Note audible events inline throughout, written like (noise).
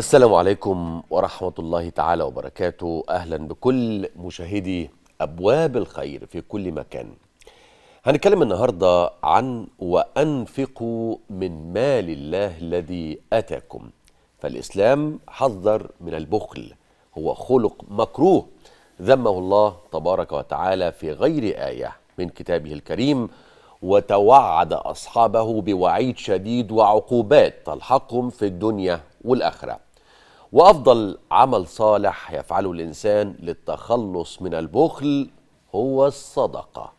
السلام عليكم ورحمة الله تعالى وبركاته أهلا بكل مشاهدي أبواب الخير في كل مكان هنتكلم النهاردة عن وأنفقوا من مال الله الذي أتاكم فالإسلام حذر من البخل هو خلق مكروه ذمه الله تبارك وتعالى في غير آية من كتابه الكريم وتوعد أصحابه بوعيد شديد وعقوبات تلحقهم في الدنيا والآخرة وأفضل عمل صالح يفعله الإنسان للتخلص من البخل هو الصدقة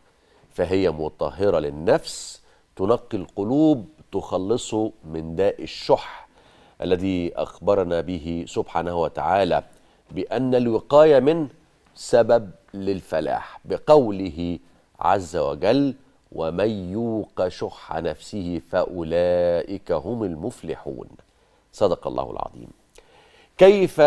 فهي مطهرة للنفس تنقي القلوب تخلصه من داء الشح الذي أخبرنا به سبحانه وتعالى بأن الوقاية منه سبب للفلاح بقوله عز وجل ومن يوق شح نفسه فأولئك هم المفلحون صدق الله العظيم كيف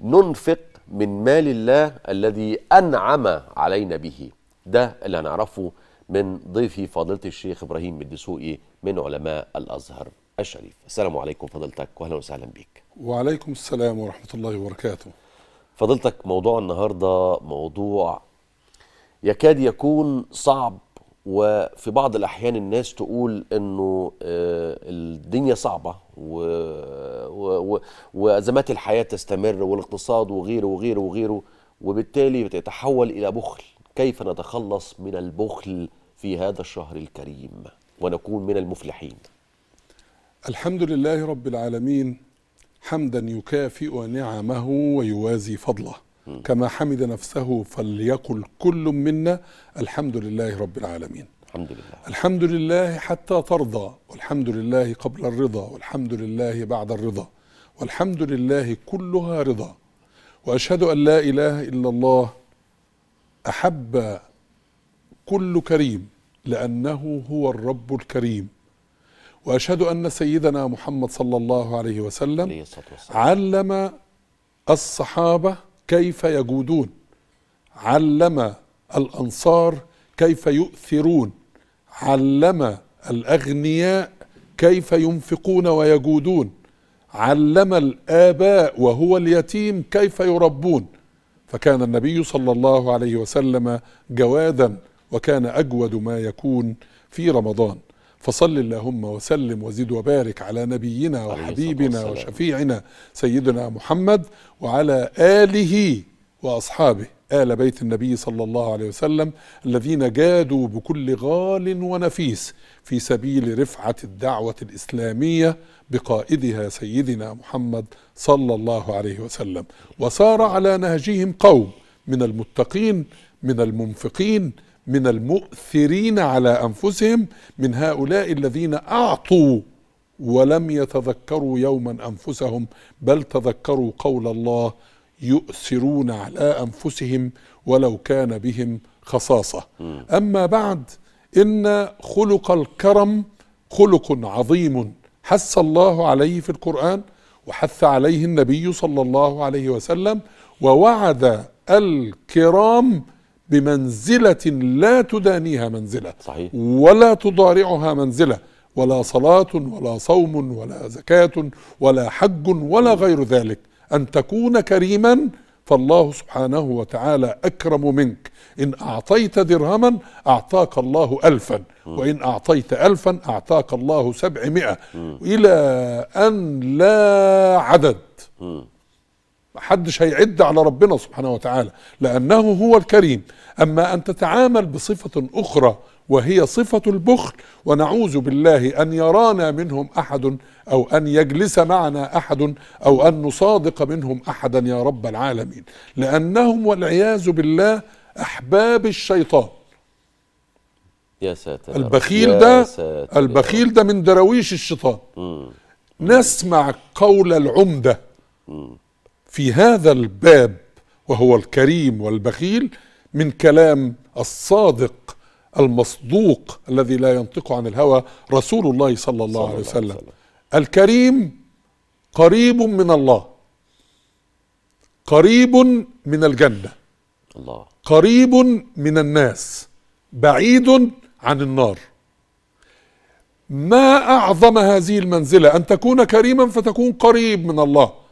ننفق من مال الله الذي أنعم علينا به ده اللي هنعرفه من ضيفي فضيلة الشيخ إبراهيم الدسوقي من علماء الأزهر الشريف السلام عليكم فضيلتك وأهلا وسهلا بك وعليكم السلام ورحمة الله وبركاته فضيلتك موضوع النهاردة موضوع يكاد يكون صعب وفي بعض الأحيان الناس تقول أنه آه، الدنيا صعبة وأزمات الحياة تستمر والاقتصاد وغيره وغيره وغيره وبالتالي بتتحول إلى بخل كيف نتخلص من البخل في هذا الشهر الكريم ونكون من المفلحين الحمد لله رب العالمين حمدا يكافئ نعمه ويوازي فضله كما حمد نفسه فليقل كل منا الحمد لله رب العالمين الحمد لله الحمد لله حتى ترضى والحمد لله قبل الرضا والحمد لله بعد الرضا والحمد لله كلها رضا واشهد ان لا اله الا الله احب كل كريم لانه هو الرب الكريم واشهد ان سيدنا محمد صلى الله عليه وسلم علم الصحابه كيف يجودون علم الانصار كيف يؤثرون علم الاغنياء كيف ينفقون ويجودون علم الاباء وهو اليتيم كيف يربون فكان النبي صلى الله عليه وسلم جوادا وكان اجود ما يكون في رمضان فصل اللهم وسلم وزد وبارك على نبينا وحبيبنا وشفيعنا سيدنا محمد وعلى آله وأصحابه آل بيت النبي صلى الله عليه وسلم الذين جادوا بكل غال ونفيس في سبيل رفعة الدعوة الإسلامية بقائدها سيدنا محمد صلى الله عليه وسلم وسار على نهجهم قوم من المتقين من المنفقين من المؤثرين على انفسهم من هؤلاء الذين اعطوا ولم يتذكروا يوما انفسهم بل تذكروا قول الله يؤثرون على انفسهم ولو كان بهم خصاصه اما بعد ان خلق الكرم خلق عظيم حث الله عليه في القران وحث عليه النبي صلى الله عليه وسلم ووعد الكرام بمنزلة لا تدانيها منزلة صحيح. ولا تضارعها منزلة ولا صلاة ولا صوم ولا زكاة ولا حج ولا غير ذلك أن تكون كريما فالله سبحانه وتعالى أكرم منك إن أعطيت درهما أعطاك الله ألفا وإن أعطيت ألفا أعطاك الله سبعمائة إلى أن لا عدد محدش هيعد على ربنا سبحانه وتعالى لأنه هو الكريم أما أن تتعامل بصفة أخرى وهي صفة البخل ونعوذ بالله أن يرانا منهم أحد أو أن يجلس معنا أحد أو أن نصادق منهم أحدا يا رب العالمين لأنهم والعياذ بالله أحباب الشيطان يا ساتر البخيل ده ساتر البخيل ده من دراويش الشيطان نسمع قول العمدة مم. في هذا الباب وهو الكريم والبخيل من كلام الصادق المصدوق الذي لا ينطق عن الهوى رسول الله صلى الله عليه وسلم الكريم قريب من الله قريب من الجنه الله قريب من الناس بعيد عن النار ما اعظم هذه المنزله ان تكون كريما فتكون قريب من الله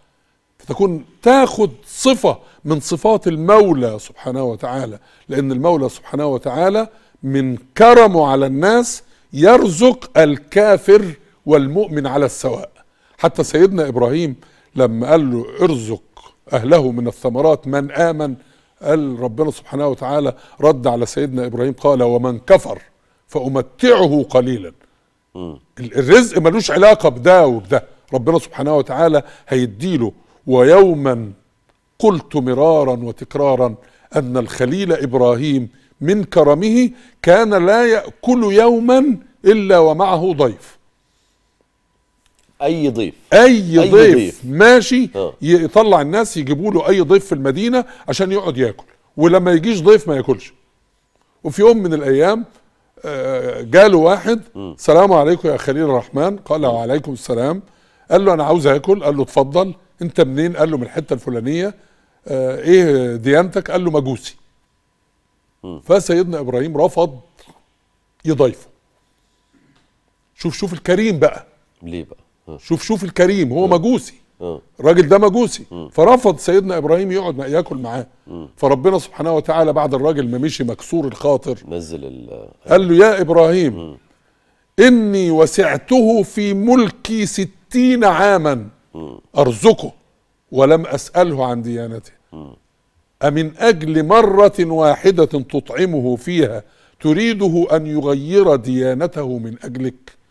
فتكون تاخد صفة من صفات المولى سبحانه وتعالى لأن المولى سبحانه وتعالى من كرمه على الناس يرزق الكافر والمؤمن على السواء حتى سيدنا إبراهيم لما قال له ارزق أهله من الثمرات من آمن قال ربنا سبحانه وتعالى رد على سيدنا إبراهيم قال ومن كفر فأمتعه قليلا الرزق ملوش علاقة بده وبده ربنا سبحانه وتعالى هيديله ويوما قلت مرارا وتكرارا ان الخليل ابراهيم من كرمه كان لا ياكل يوما الا ومعه ضيف اي ضيف اي, أي ضيف, ضيف ماشي آه. يطلع الناس يجيبوا له اي ضيف في المدينه عشان يقعد ياكل ولما يجيش ضيف ما ياكلش وفي يوم من الايام آه، جاله واحد السلام عليكم يا خليل الرحمن قال وعليكم السلام قال له انا عاوز اكل قال له اتفضل انت منين قال له من الحته الفلانيه آه ايه ديانتك قال له مجوسي فسيدنا ابراهيم رفض يضيفه شوف شوف الكريم بقى ليه بقى شوف شوف الكريم هو مجوسي الراجل ده مجوسي فرفض سيدنا ابراهيم يقعد ياكل معاه فربنا سبحانه وتعالى بعد الراجل ما مشي مكسور الخاطر نزل ال قال له يا ابراهيم اني وسعته في ملكي ستين عاما أرزقه ولم أسأله عن ديانته أمن أجل مرة واحدة تطعمه فيها تريده أن يغير ديانته من أجلك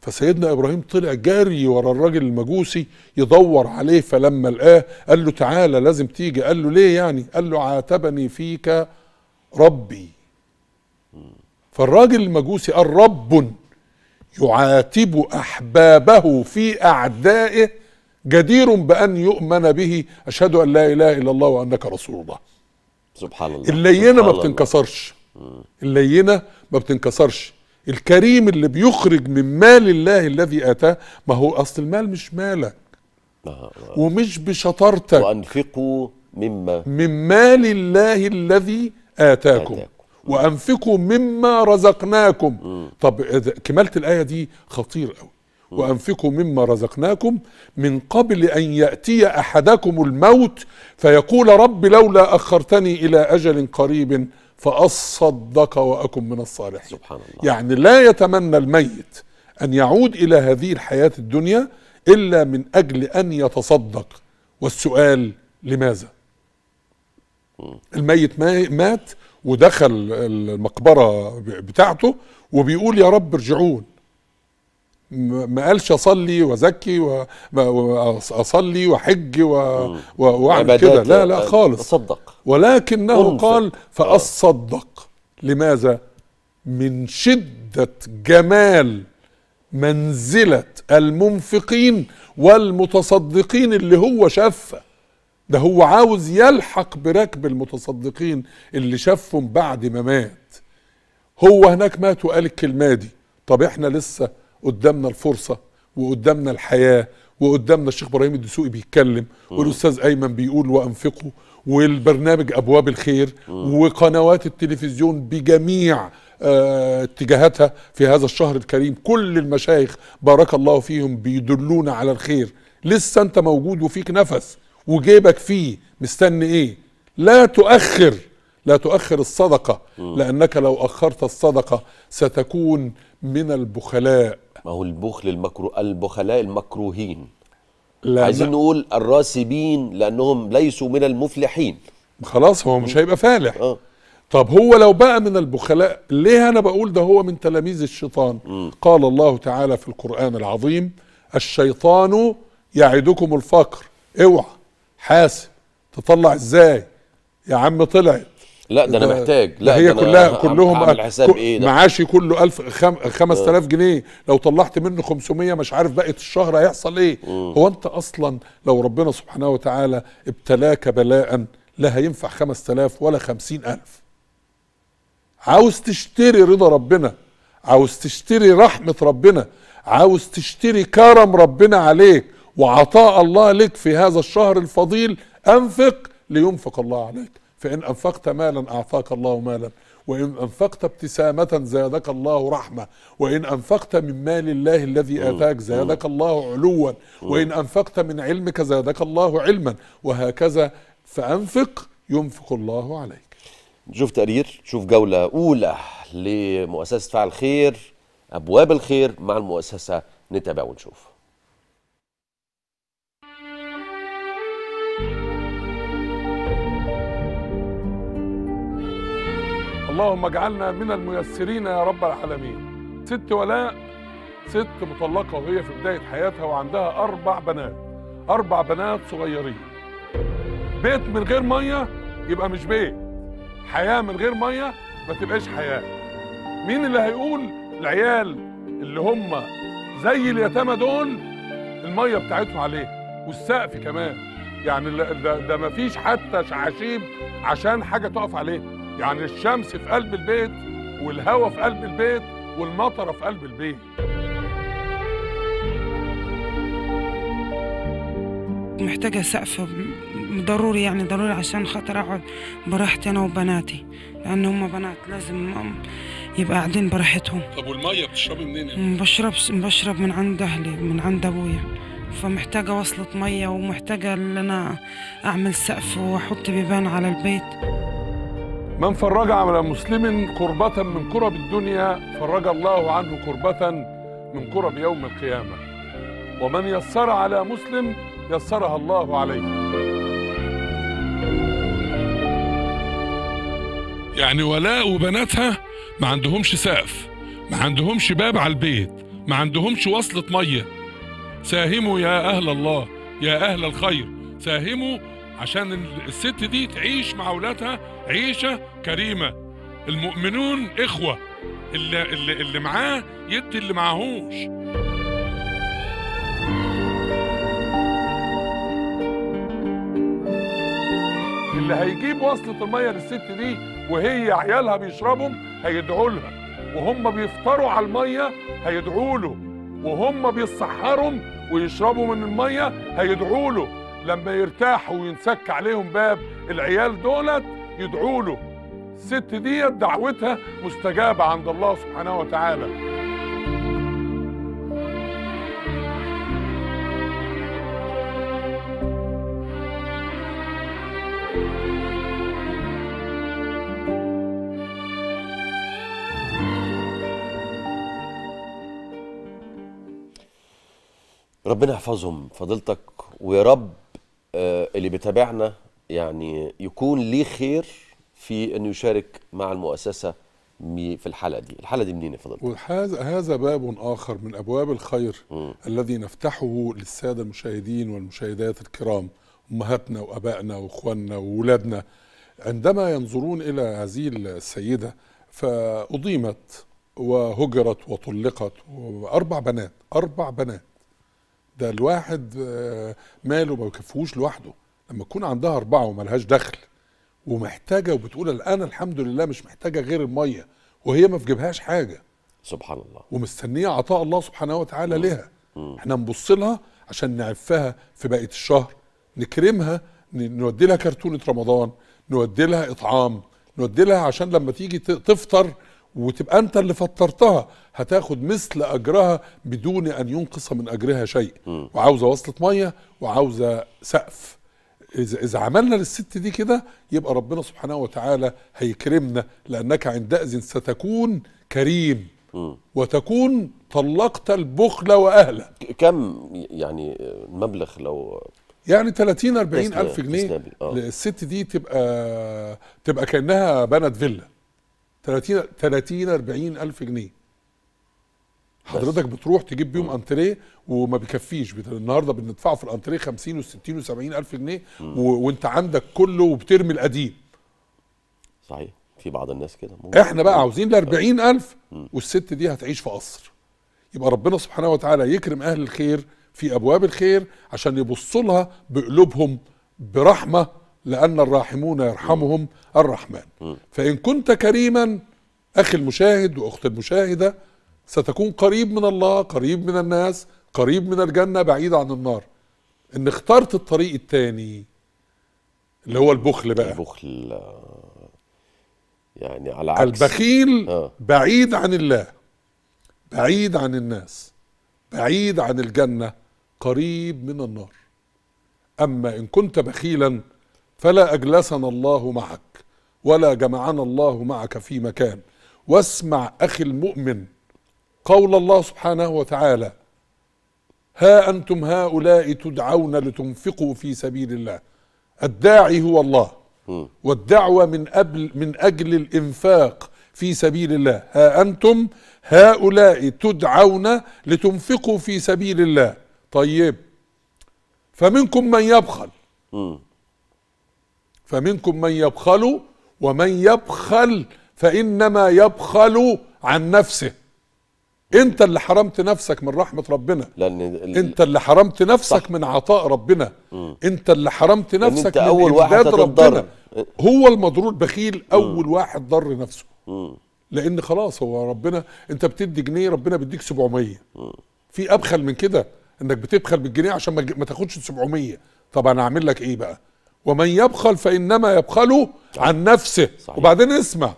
فسيدنا إبراهيم طلع جاري ورا الراجل المجوسي يدور عليه فلما لقاه قال له تعالى لازم تيجي قال له ليه يعني قال له عاتبني فيك ربي فالراجل المجوسي قال رب يعاتب احبابه في اعدائه جدير بان يؤمن به اشهد ان لا اله الا الله وانك رسول الله سبحان الله اللينه ما بتنكسرش اللينه ما بتنكسرش الكريم اللي بيخرج من مال الله الذي اتاه ما هو اصل المال مش مالك آه، آه. ومش بشطارتك وانفقوا مما من مال الله الذي اتاكم, آتاكم. وانفقوا مما رزقناكم طب كماله الايه دي خطير قوي وانفقوا مما رزقناكم من قبل ان ياتي احدكم الموت فيقول رب لولا اخرتني الى اجل قريب فاصدق واكن من الصالحين سبحان الله يعني لا يتمنى الميت ان يعود الى هذه الحياه الدنيا الا من اجل ان يتصدق والسؤال لماذا الميت مات ودخل المقبره بتاعته وبيقول يا رب ارجعون ما قالش اصلي وازكي واصلي وحج واعمل كده لا لا خالص صدق ولكنه أنفق. قال آه. فاصدق لماذا من شده جمال منزله المنفقين والمتصدقين اللي هو شافها ده هو عاوز يلحق بركب المتصدقين اللي شافهم بعد ما مات هو هناك مات وقال الكلمه دي طب احنا لسه قدامنا الفرصه وقدامنا الحياه وقدامنا الشيخ ابراهيم الدسوقي بيتكلم والاستاذ ايمن بيقول وانفقوا والبرنامج ابواب الخير وقنوات التلفزيون بجميع آه، اتجاهاتها في هذا الشهر الكريم كل المشايخ بارك الله فيهم بيدلونا على الخير لسه انت موجود وفيك نفس وجيبك فيه مستني ايه لا تؤخر لا تؤخر الصدقة لأنك لو أخرت الصدقة ستكون من البخلاء ما هو البخل المكرو البخلاء المكروهين لا عايزين لا. نقول الراسبين لأنهم ليسوا من المفلحين خلاص هو مش هيبقى فالح آه. طب هو لو بقى من البخلاء ليه أنا بقول ده هو من تلاميذ الشيطان م. قال الله تعالى في القرآن العظيم الشيطان يعدكم الفقر اوعى حاسب تطلع ازاي يا عم طلعت لا ده, ده انا محتاج لا هي كلها كلهم عامل حساب ايه ده معاشي كله 1000 5000 آه. جنيه لو طلعت منه 500 مش عارف بقيه الشهر هيحصل ايه مم. آه. هو انت اصلا لو ربنا سبحانه وتعالى ابتلاك بلاء لا هينفع 5000 ولا 50000 عاوز تشتري رضا ربنا عاوز تشتري رحمه ربنا عاوز تشتري كرم ربنا عليك وعطاء الله لك في هذا الشهر الفضيل أنفق لينفق الله عليك فإن أنفقت مالا أعطاك الله مالا وإن أنفقت ابتسامة زادك الله رحمة وإن أنفقت من مال الله الذي آتاك زادك الله علوا وإن أنفقت من علمك زادك الله علما وهكذا فأنفق ينفق الله عليك نشوف تقرير نشوف جولة أولى لمؤسسة فعل خير أبواب الخير مع المؤسسة نتابع ونشوف اللهم اجعلنا من الميسرين يا رب العالمين ست ولاء ست مطلقة وهي في بداية حياتها وعندها أربع بنات أربع بنات صغيرين بيت من غير مية يبقى مش بيت حياة من غير مية ما تبقاش حياة مين اللي هيقول العيال اللي هم زي اليتامى دول المية بتاعتهم عليه والسقف كمان يعني ده, ده فيش حتى شعاشيب عشان حاجة تقف عليه يعني الشمس في قلب البيت والهواء في قلب البيت والمطره في قلب البيت محتاجة سقف ضروري يعني ضروري عشان خاطر أقعد براحتي أنا وبناتي لأن هما بنات لازم يبقى قاعدين براحتهم طب والمية بتشربي منين؟ بشرب بشرب من عند أهلي من عند أبويا فمحتاجة وصلة مية ومحتاجة إن أنا أعمل سقف وأحط بيبان على البيت من فرج على مسلم كربة من كرب الدنيا فرج الله عنه كربة من كرب يوم القيامة ومن يسر على مسلم يسرها الله عليه يعني ولاء وبناتها ما عندهمش سقف ما عندهمش باب على البيت ما عندهمش وصلة مية ساهموا يا أهل الله يا أهل الخير ساهموا عشان الست دي تعيش مع اولادها عيشه كريمه المؤمنون اخوه اللي, اللي, اللي معاه يدي اللي معاهوش اللي هيجيب وصلة المية للست دي وهي عيالها بيشربهم هيدعوا لها وهم بيفطروا على المية هيدعوا له وهم بيصحرهم ويشربوا من المية هيدعوا له لما يرتاحوا وينسك عليهم باب العيال دولت يدعوا له الست ديت دعوتها مستجابه عند الله سبحانه وتعالى ربنا يحفظهم فضلتك ويا رب آه، اللي بيتابعنا يعني يكون ليه خير في انه يشارك مع المؤسسه في الحلقه دي، الحلقه دي منين يا فضيلتك؟ وهذا هذا باب اخر من ابواب الخير م. الذي نفتحه للساده المشاهدين والمشاهدات الكرام، امهاتنا وابائنا واخواننا واولادنا عندما ينظرون الى هذه السيده فاضيمت وهجرت وطلقت واربع بنات، اربع بنات ده الواحد آه، ماله ما بيكفيهوش لوحده لما تكون عندها اربعه وملهاش دخل ومحتاجه وبتقول انا الحمد لله مش محتاجه غير الميه وهي ما بتجيبهاش حاجه سبحان الله ومستنيه عطاء الله سبحانه وتعالى لها احنا نبص لها عشان نعفها في بقيه الشهر نكرمها نودي لها كرتونه رمضان نودي لها اطعام نودي لها عشان لما تيجي تفطر وتبقى انت اللي فطرتها هتاخد مثل اجرها بدون ان ينقص من اجرها شيء م. وعاوزه وصله ميه وعاوزه سقف اذا اذا عملنا للست دي كده يبقى ربنا سبحانه وتعالى هيكرمنا لانك عندئذ ستكون كريم م. وتكون طلقت البخل واهله كم يعني المبلغ لو يعني 30 40 الف جنيه آه. للست دي تبقى تبقى كانها بنت فيلا 30 30 40 الف جنيه حضرتك بتروح تجيب بيهم انتريه وما بيكفيش النهارده بندفعه في الانتريه 50 و60 و70 الف جنيه و... وانت عندك كله وبترمي القديم صحيح في بعض الناس كده احنا بقى عاوزين ال ألف والست دي هتعيش في قصر يبقى ربنا سبحانه وتعالى يكرم اهل الخير في ابواب الخير عشان يبصوا لها بقلوبهم برحمه لأن الراحمون يرحمهم الرحمن فإن كنت كريما أخي المشاهد وأخت المشاهدة ستكون قريب من الله قريب من الناس قريب من الجنة بعيد عن النار إن اخترت الطريق الثاني اللي هو البخل بقى البخل يعني على عكس البخيل آه. بعيد عن الله بعيد عن الناس بعيد عن الجنة قريب من النار أما إن كنت بخيلا فلا أجلسنا الله معك ولا جمعنا الله معك في مكان واسمع أخي المؤمن قول الله سبحانه وتعالى ها أنتم هؤلاء تدعون لتنفقوا في سبيل الله الداعي هو الله والدعوة من, قبل من أجل الإنفاق في سبيل الله ها أنتم هؤلاء تدعون لتنفقوا في سبيل الله طيب فمنكم من يبخل فمنكم من يبخل ومن يبخل فإنما يبخل عن نفسه انت اللي حرمت نفسك من رحمه ربنا لان ال... انت اللي حرمت نفسك صح. من عطاء ربنا مم. انت اللي حرمت نفسك انت من أول واحد ربنا أه. هو المضرور بخيل اول مم. واحد ضر نفسه مم. لان خلاص هو ربنا انت بتدي جنيه ربنا بيديك 700 في ابخل من كده انك بتبخل بالجنيه عشان ما تاخدش 700 طب انا اعمل لك ايه بقى ومن يبخل فانما يبخل عن نفسه صحيح. وبعدين اسمع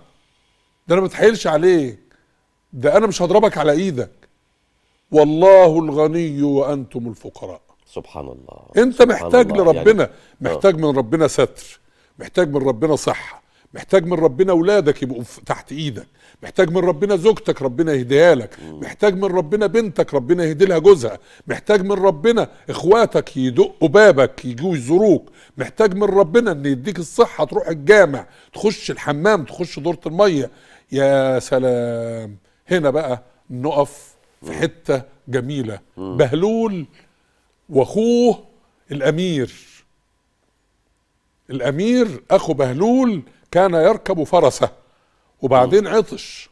ده انا ما بتحايلش عليك ده انا مش هضربك على ايدك والله الغني وانتم الفقراء سبحان الله انت سبحان محتاج الله. يعني لربنا يعني... محتاج من ربنا ستر محتاج من ربنا صحه محتاج من ربنا اولادك يبقوا تحت ايدك محتاج من ربنا زوجتك ربنا يهديها لك محتاج من ربنا بنتك ربنا يهدي لها جوزها محتاج من ربنا اخواتك يدقوا بابك يجوا يزوروك محتاج من ربنا ان يديك الصحه تروح الجامع تخش الحمام تخش دوره الميه يا سلام هنا بقى نقف في حته جميله بهلول واخوه الامير الامير اخو بهلول كان يركب فرسه وبعدين عطش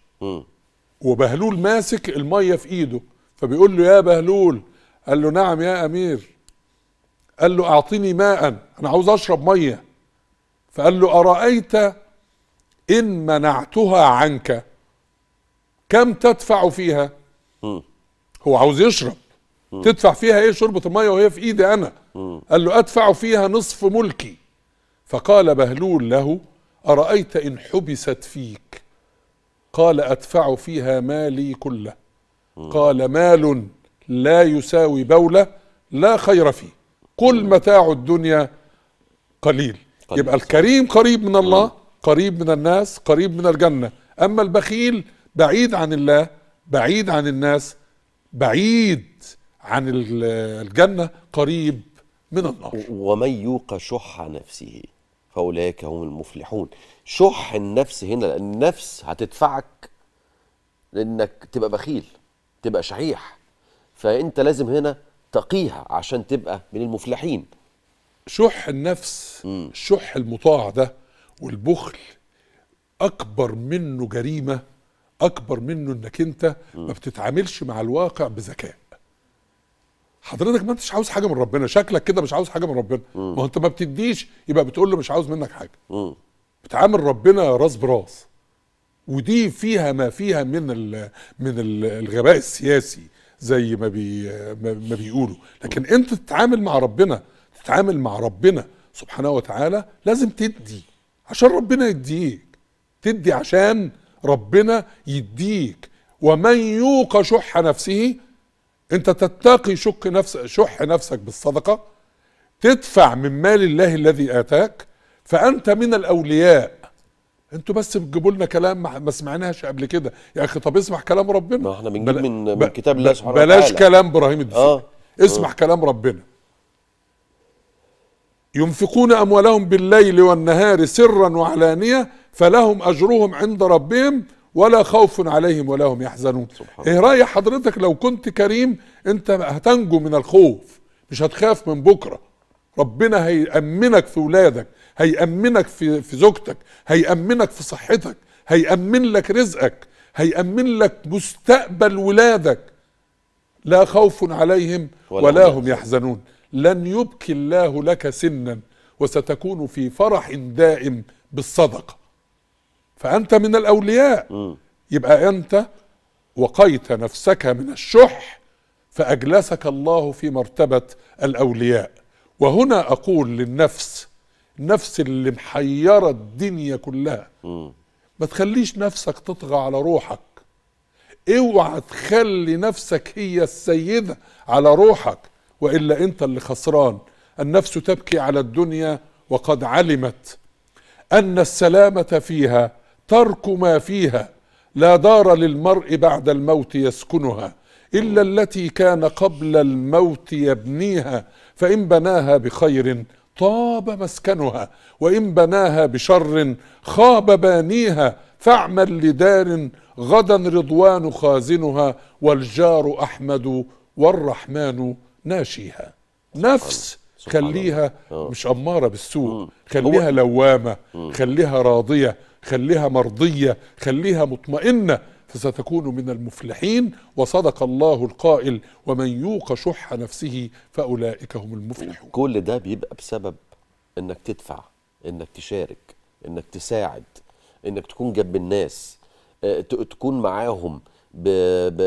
وبهلول ماسك الميه في ايده فبيقول له يا بهلول قال له نعم يا امير قال له اعطيني ماء انا عاوز اشرب ميه فقال له ارايت ان منعتها عنك كم تدفع فيها هو عاوز يشرب تدفع فيها ايه شربة المية وهي في ايدي انا قال له ادفع فيها نصف ملكي فقال بهلول له أرأيت إن حبست فيك قال أدفع فيها مالي كله قال مال لا يساوي بولة لا خير فيه كل متاع الدنيا قليل, قليل. يبقى الكريم قريب من الله قريب من الناس قريب من الجنة أما البخيل بعيد عن الله بعيد عن الناس بعيد عن الجنة قريب من النار ومن يوق شح نفسه فاولئك هم المفلحون شح النفس هنا لان النفس هتدفعك لانك تبقى بخيل تبقى شحيح فانت لازم هنا تقيها عشان تبقى من المفلحين شح النفس م. شح المطاع ده والبخل اكبر منه جريمه اكبر منه انك انت م. ما بتتعاملش مع الواقع بذكاء حضرتك ما انتش عاوز حاجه من ربنا شكلك كده مش عاوز حاجه من ربنا ما انت ما بتديش يبقى بتقول له مش عاوز منك حاجه مم. بتعامل ربنا راس براس ودي فيها ما فيها من الـ من الـ الغباء السياسي زي ما بي ما بيقولوا لكن انت تتعامل مع ربنا تتعامل مع ربنا سبحانه وتعالى لازم تدي عشان ربنا يديك تدي عشان ربنا يديك ومن يوق شح نفسه انت تتقي شك نفس شح نفسك بالصدقه تدفع من مال الله الذي اتاك فانت من الاولياء انتوا بس بتجيبوا لنا كلام ما سمعناهاش قبل كده يا اخي طب اسمع كلام ربنا ما احنا بنجيب من, من كتاب الله سبحانه وتعالى بلاش كلام ابراهيم الدسوقي آه. اسمع آه. كلام ربنا ينفقون اموالهم بالليل والنهار سرا وعلانيه فلهم اجرهم عند ربهم ولا خوف عليهم ولا هم يحزنون سبحان ايه راي حضرتك لو كنت كريم انت هتنجو من الخوف مش هتخاف من بكره ربنا هيأمنك في ولادك هيأمنك في في زوجتك هيأمنك في صحتك هيأمن لك رزقك هيأمن لك مستقبل ولادك لا خوف عليهم ولا, ولا هم يحزنون لن يبكي الله لك سنا وستكون في فرح دائم بالصدقه فأنت من الأولياء م. يبقى أنت وقيت نفسك من الشح فأجلسك الله في مرتبة الأولياء وهنا أقول للنفس النفس اللي محيرة الدنيا كلها م. ما تخليش نفسك تطغى على روحك اوعى تخلي نفسك هي السيدة على روحك وإلا أنت اللي خسران النفس تبكي على الدنيا وقد علمت أن السلامة فيها ترك ما فيها لا دار للمرء بعد الموت يسكنها الا التي كان قبل الموت يبنيها فان بناها بخير طاب مسكنها وان بناها بشر خاب بانيها فاعمل لدار غدا رضوان خازنها والجار احمد والرحمن ناشيها نفس خليها آه. مش اماره بالسوء خليها لوامه خليها راضيه خليها مرضية خليها مطمئنة فستكون من المفلحين وصدق الله القائل ومن يوق شح نفسه فأولئك هم المفلحون كل ده بيبقى بسبب انك تدفع انك تشارك انك تساعد انك تكون جنب الناس آه، تكون معاهم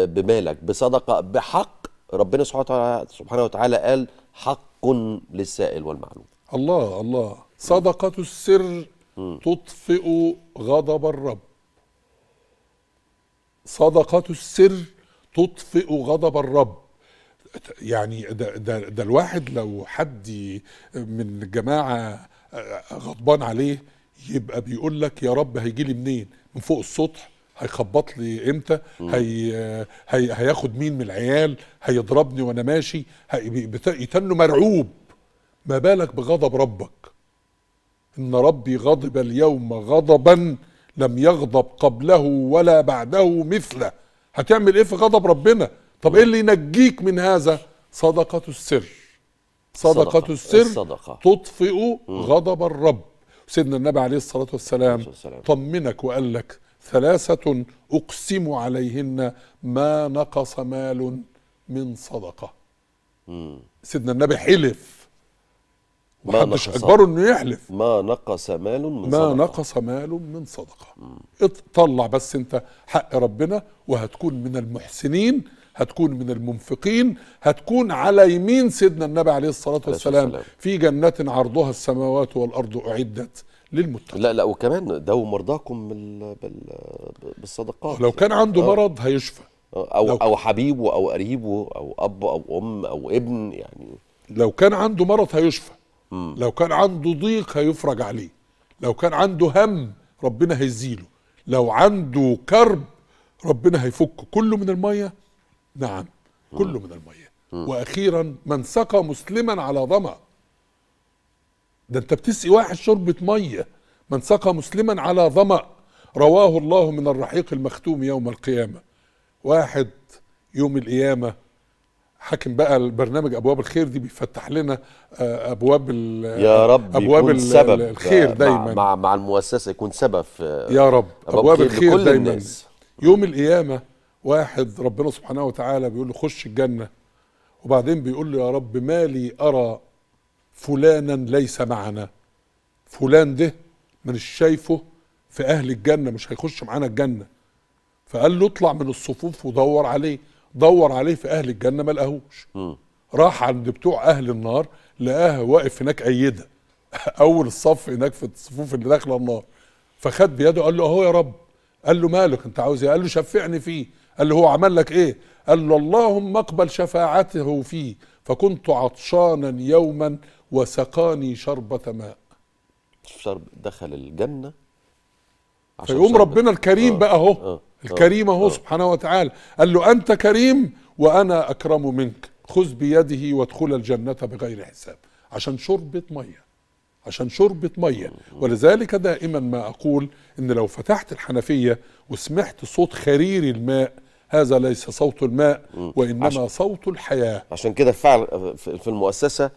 بمالك بصدقة بحق ربنا سبحانه وتعالى قال حق للسائل والمعلوم الله الله صدقة السر تطفئ غضب الرب صدقة السر تطفئ غضب الرب يعني ده, ده, ده الواحد لو حد من الجماعة غضبان عليه يبقى بيقول لك يا رب هيجي لي منين من فوق السطح هيخبط لي امتى هي... هي هياخد مين من العيال هيضربني وانا ماشي يتنه مرعوب ما بالك بغضب ربك إن ربي غضب اليوم غضبا لم يغضب قبله ولا بعده مثله هتعمل إيه في غضب ربنا طب إيه اللي ينجيك من هذا صدقة السر صدقة, صدقة السر الصدقة. تطفئ غضب الرب سيدنا النبي عليه الصلاة والسلام, والسلام. طمنك وقال لك ثلاثة أقسم عليهن ما نقص مال من صدقة مم. سيدنا النبي حلف ما نقص اجبره انه يحلف ما نقص مال من صدقه ما نقص مال من صدقه اطلع بس انت حق ربنا وهتكون من المحسنين هتكون من المنفقين هتكون على يمين سيدنا النبي عليه الصلاه والسلام في جنات عرضها السماوات والارض اعدت للمتقين لا لا وكمان دو مرضاكم بال... بال... بالصدقات لو كان عنده آه. مرض هيشفى آه، او لو... او حبيبه او قريبه او اب او ام او ابن يعني لو كان عنده مرض هيشفى لو كان عنده ضيق هيفرج عليه لو كان عنده هم ربنا هيزيله لو عنده كرب ربنا هيفكه كله من المية نعم كله من المية وأخيرا من سقى مسلما على ظمأ ده أنت بتسقي واحد شربة مية من سقى مسلما على ظمأ رواه الله من الرحيق المختوم يوم القيامة واحد يوم القيامة حاكم بقى البرنامج ابواب الخير دي بيفتح لنا آه، ابواب يا رب ابواب يكون سبب الخير دايما مع مع المؤسسه يكون سبب في يا رب ابواب, أبواب الخير, الخير دايما الناس. يوم القيامه واحد ربنا سبحانه وتعالى بيقول له خش الجنه وبعدين بيقول له يا رب ما لي ارى فلانا ليس معنا فلان ده من شايفه في اهل الجنه مش هيخش معانا الجنه فقال له اطلع من الصفوف ودور عليه دور عليه في اهل الجنه ما لقاهوش راح عند بتوع اهل النار لقاها واقف هناك ايده (laughs) اول الصف هناك في الصفوف اللي داخله النار فخد بيده قال له اهو يا رب قال له مالك انت عاوز ايه قال له شفعني فيه قال له هو عمل لك ايه قال له اللهم اقبل شفاعته فيه فكنت عطشانا يوما وسقاني شربة ماء شرب دخل الجنة عشان فيقوم ربنا الكريم آه. بقى اهو آه. الكريم اهو سبحانه وتعالى قال له انت كريم وانا اكرم منك خذ بيده وادخل الجنه بغير حساب عشان شربة ميه عشان شربة ميه ولذلك دائما ما اقول ان لو فتحت الحنفيه وسمعت صوت خرير الماء هذا ليس صوت الماء وانما عشان صوت الحياه عشان كده فعل في المؤسسه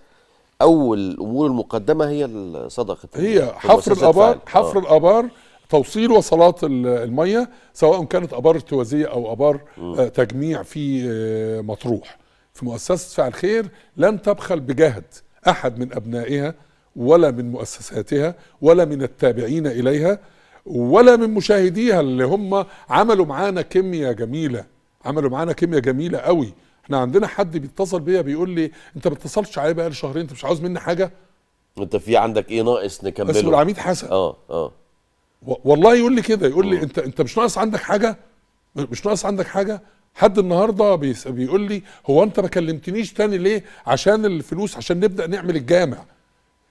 اول الامور المقدمه هي صدقه هي حفر الابار حفر آه. الابار توصيل وصلات الميه سواء كانت ابار توازية او ابار آه، تجميع في آه، مطروح في مؤسسه فعل خير لن تبخل بجهد احد من ابنائها ولا من مؤسساتها ولا من التابعين اليها ولا من مشاهديها اللي هم عملوا معانا كيمياء جميله عملوا معانا كيمياء جميله قوي احنا عندنا حد بيتصل بيا بيقول لي انت ما اتصلتش عليا بقالي شهرين انت مش عاوز مني حاجه انت في عندك ايه ناقص نكمله اسمه العميد حسن اه اه والله يقول لي كده يقول لي آه. انت انت مش ناقص عندك حاجه مش ناقص عندك حاجه حد النهارده بيقول لي هو انت ما كلمتنيش تاني ليه عشان الفلوس عشان نبدا نعمل الجامع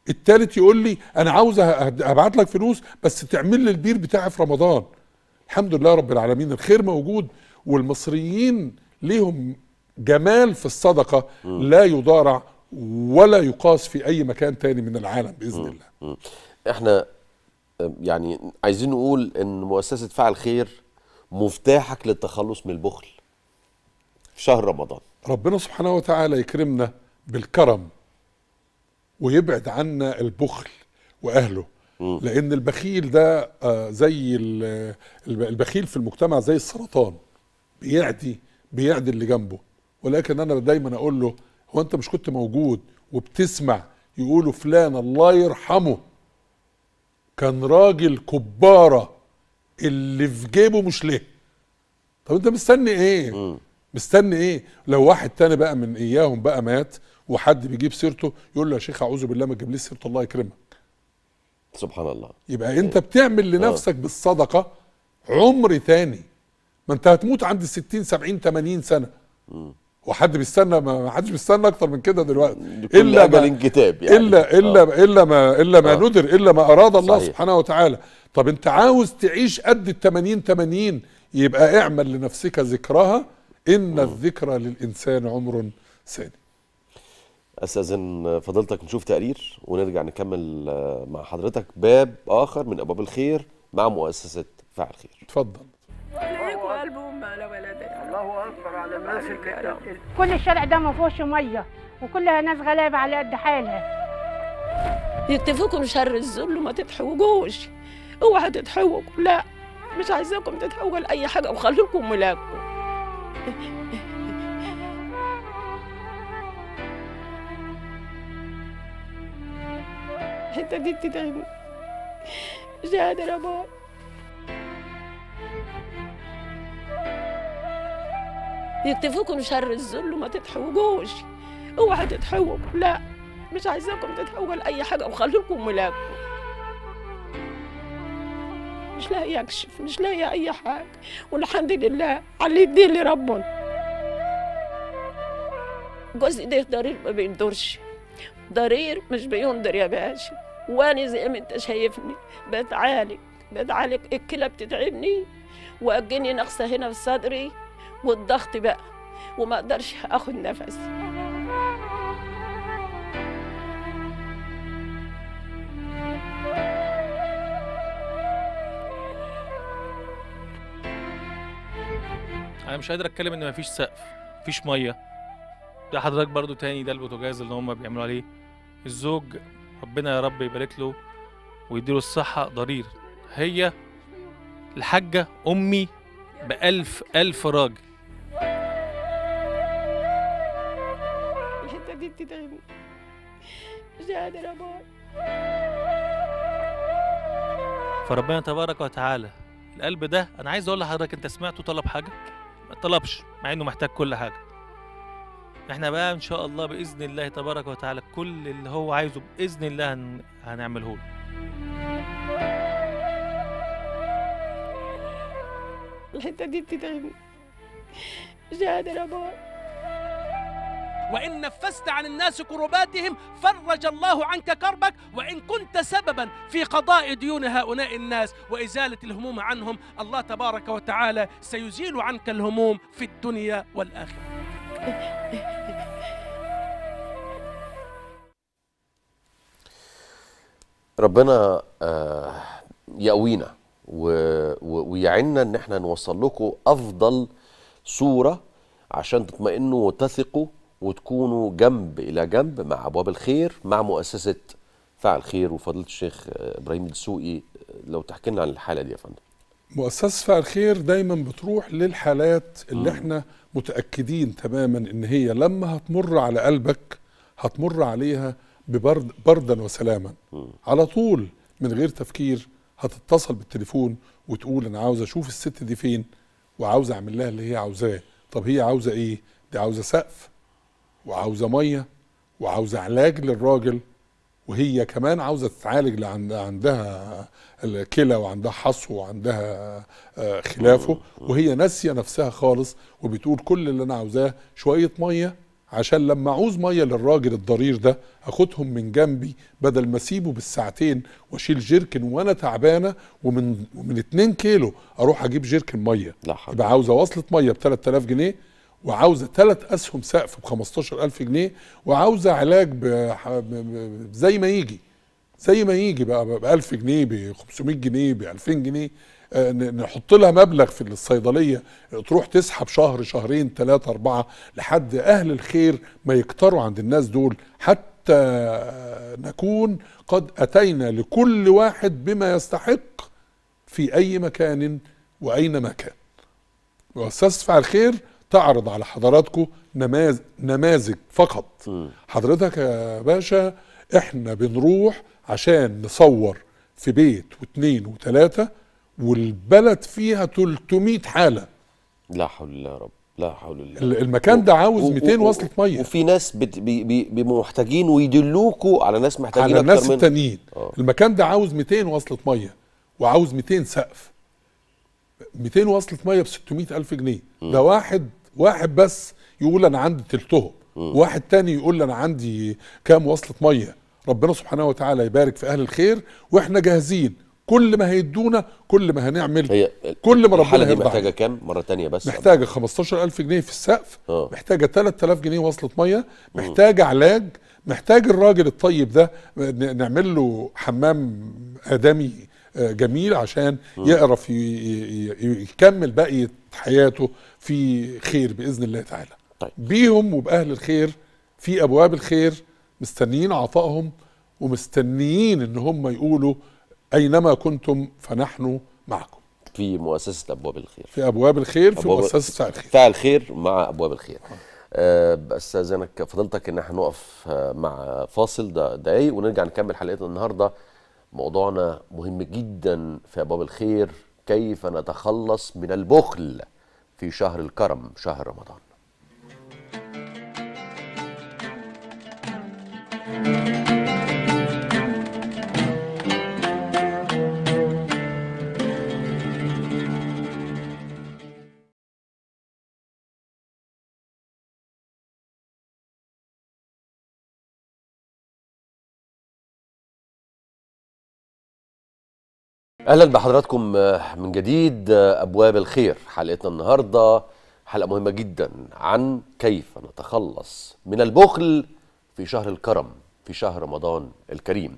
التالت يقول لي انا عاوز أه-, أه-, ابعت لك فلوس بس تعمل لي البير بتاعي في رمضان الحمد لله رب العالمين الخير موجود والمصريين ليهم جمال في الصدقه لا يضارع ولا يقاس في اي مكان تاني من العالم باذن الله احنا يعني عايزين نقول ان مؤسسه فعل خير مفتاحك للتخلص من البخل في شهر رمضان ربنا سبحانه وتعالى يكرمنا بالكرم ويبعد عنا البخل واهله م. لان البخيل ده آه، زي البخيل في المجتمع زي السرطان بيعدي بيعدي اللي جنبه ولكن انا دايما اقول له هو انت مش كنت موجود وبتسمع يقولوا فلان الله يرحمه كان راجل كباره اللي في جيبه مش ليه طب انت مستني ايه م. مستني ايه لو واحد تاني بقى من اياهم بقى مات وحد بيجيب سيرته يقول له يا شيخ اعوذ بالله ما تجيب لي سيرته الله يكرمك سبحان الله يبقى انت إيه. بتعمل لنفسك آه. بالصدقه عمر تاني ما انت هتموت عند 60 70 80 سنه م. وحد بيستنى ما حدش بيستنى اكتر من كده دلوقتي الا ما الكتاب يعني الا الا آه. الا ما الا ما آه. ندر الا ما اراد الله صحيح. سبحانه وتعالى طب انت عاوز تعيش قد ال 80 80 يبقى اعمل لنفسك ذكرها ان آه. الذكرى للانسان عمر ثاني استاذن فضيلتك نشوف تقرير ونرجع نكمل آه، مع حضرتك باب اخر من ابواب الخير مع مؤسسه فاعل خير اتفضل ولد الله اكبر على الكتاب كل الشارع ده ما فيهوش ميه وكلها ناس غلابه على قد حالها يكتفوكم شر الذل وما تتحوجوش اوعى تتحوجوا لا مش عايزاكم تتحوجوا لاي حاجه وخليكم ملاكم الحته دي بتتعبني مش قادر ابوك يكتفوكم شر الذل وما تتحوجوش اوعى تتحوج لا مش عايزاكم تتحوجوا لاي حاجه وخليكم ملاكم مش لاقي اكشف مش لاقي اي حاجه والحمد لله على اللي ربنا جزء ده ضرير ما بيندرش ضرير مش بيندر يا باشا وانا زي ما انت شايفني بتعالج بتعالج الكلى بتتعبني واجني نقصه هنا في صدري والضغط بقى وما اقدرش اخد نفسي انا مش قادر اتكلم ان مفيش سقف مفيش ميه ده حضرتك برضو تاني ده البوتاجاز اللي هم بيعملوا عليه الزوج ربنا يا رب يبارك له ويديله الصحة ضرير هي الحاجة أمي بألف ألف راجل مش قادر ابعد فربنا تبارك وتعالى القلب ده انا عايز اقول لحضرتك انت سمعته طلب حاجه ما طلبش مع انه محتاج كل حاجه احنا بقى ان شاء الله باذن الله تبارك وتعالى كل اللي هو عايزه باذن الله هنعمله له الحته دي بتتعبني قادر ابعد وإن نفست عن الناس كرباتهم فرج الله عنك كربك وإن كنت سببا في قضاء ديون هؤلاء الناس وإزالة الهموم عنهم الله تبارك وتعالى سيزيل عنك الهموم في الدنيا والآخرة ربنا آه، يقوينا ويعنا ان احنا نوصل لكم افضل صوره عشان تطمئنوا وتثقوا وتكونوا جنب إلى جنب مع أبواب الخير مع مؤسسة فعل خير وفضيلة الشيخ آه، إبراهيم الدسوقي آه، لو تحكي لنا عن الحالة دي يا فندم مؤسسة فعل خير دايما بتروح للحالات اللي م. احنا متأكدين تماما ان هي لما هتمر على قلبك هتمر عليها ببرد بردا وسلاما م. على طول من غير تفكير هتتصل بالتليفون وتقول انا عاوز اشوف الست دي فين وعاوز اعمل لها اللي هي عاوزاه طب هي عاوزه ايه دي عاوزه سقف وعاوزه ميه وعاوزه علاج للراجل وهي كمان عاوزه تتعالج لعند عندها الكلى وعندها حصو وعندها آه، خلافه وهي ناسيه نفسها خالص وبتقول كل اللي انا عاوزاه شويه ميه عشان لما اعوز ميه للراجل الضرير ده اخدهم من جنبي بدل ما اسيبه بالساعتين واشيل جيركن وانا تعبانه ومن من 2 كيلو اروح اجيب جيركن ميه يبقى عاوزه وصله ميه ب 3000 جنيه وعاوزه ثلاث اسهم سقف ب 15000 جنيه وعاوزه علاج زي ما يجي زي ما يجي بقى ب 1000 جنيه ب 500 جنيه ب 2000 جنيه آه، نحط لها مبلغ في الصيدليه تروح تسحب شهر شهرين ثلاثه اربعه لحد اهل الخير ما يكتروا عند الناس دول حتى نكون قد اتينا لكل واحد بما يستحق في اي مكان واينما كان. واستاذ فعل خير تعرض على حضراتكم نماذج نماذج فقط م. حضرتك يا باشا احنا بنروح عشان نصور في بيت واثنين وثلاثه والبلد فيها 300 حاله لا حول الله يا رب لا حول الله المكان ده عاوز 200 وصله ميه وفي ناس بمحتاجين محتاجين ويدلوكوا على ناس محتاجين على الناس التانيين آه. المكان ده عاوز 200 وصله ميه وعاوز 200 سقف 200 وصلة مية ب 600 ألف جنيه م. ده واحد واحد بس يقول أنا عندي تلتهم واحد تاني يقول أنا عندي كام وصلة مية ربنا سبحانه وتعالى يبارك في أهل الخير وإحنا جاهزين كل ما هيدونا كل ما هنعمل هي كل ما ربنا الحاله دي محتاجه كام مره تانية بس محتاجه 15000 جنيه في السقف أوه. محتاجه 3000 جنيه وصله ميه محتاجه علاج محتاج الراجل الطيب ده نعمل له حمام ادمي جميل عشان يعرف يكمل بقيه حياته في خير باذن الله تعالى طيب. بيهم وباهل الخير في ابواب الخير مستنيين عطائهم ومستنيين ان هم يقولوا اينما كنتم فنحن معكم في مؤسسه ابواب الخير في ابواب الخير أبواب في مؤسسه ساعة الخير ساعة الخير مع ابواب الخير آه. آه، استاذنك فضلتك ان احنا نقف آه، مع فاصل دقايق ونرجع نكمل حلقتنا النهارده موضوعنا مهم جدا في ابواب الخير كيف نتخلص من البخل في شهر الكرم شهر رمضان thank you اهلا بحضراتكم آه، من جديد آه، ابواب الخير حلقتنا النهارده حلقه مهمه جدا عن كيف نتخلص من البخل في شهر الكرم في شهر رمضان الكريم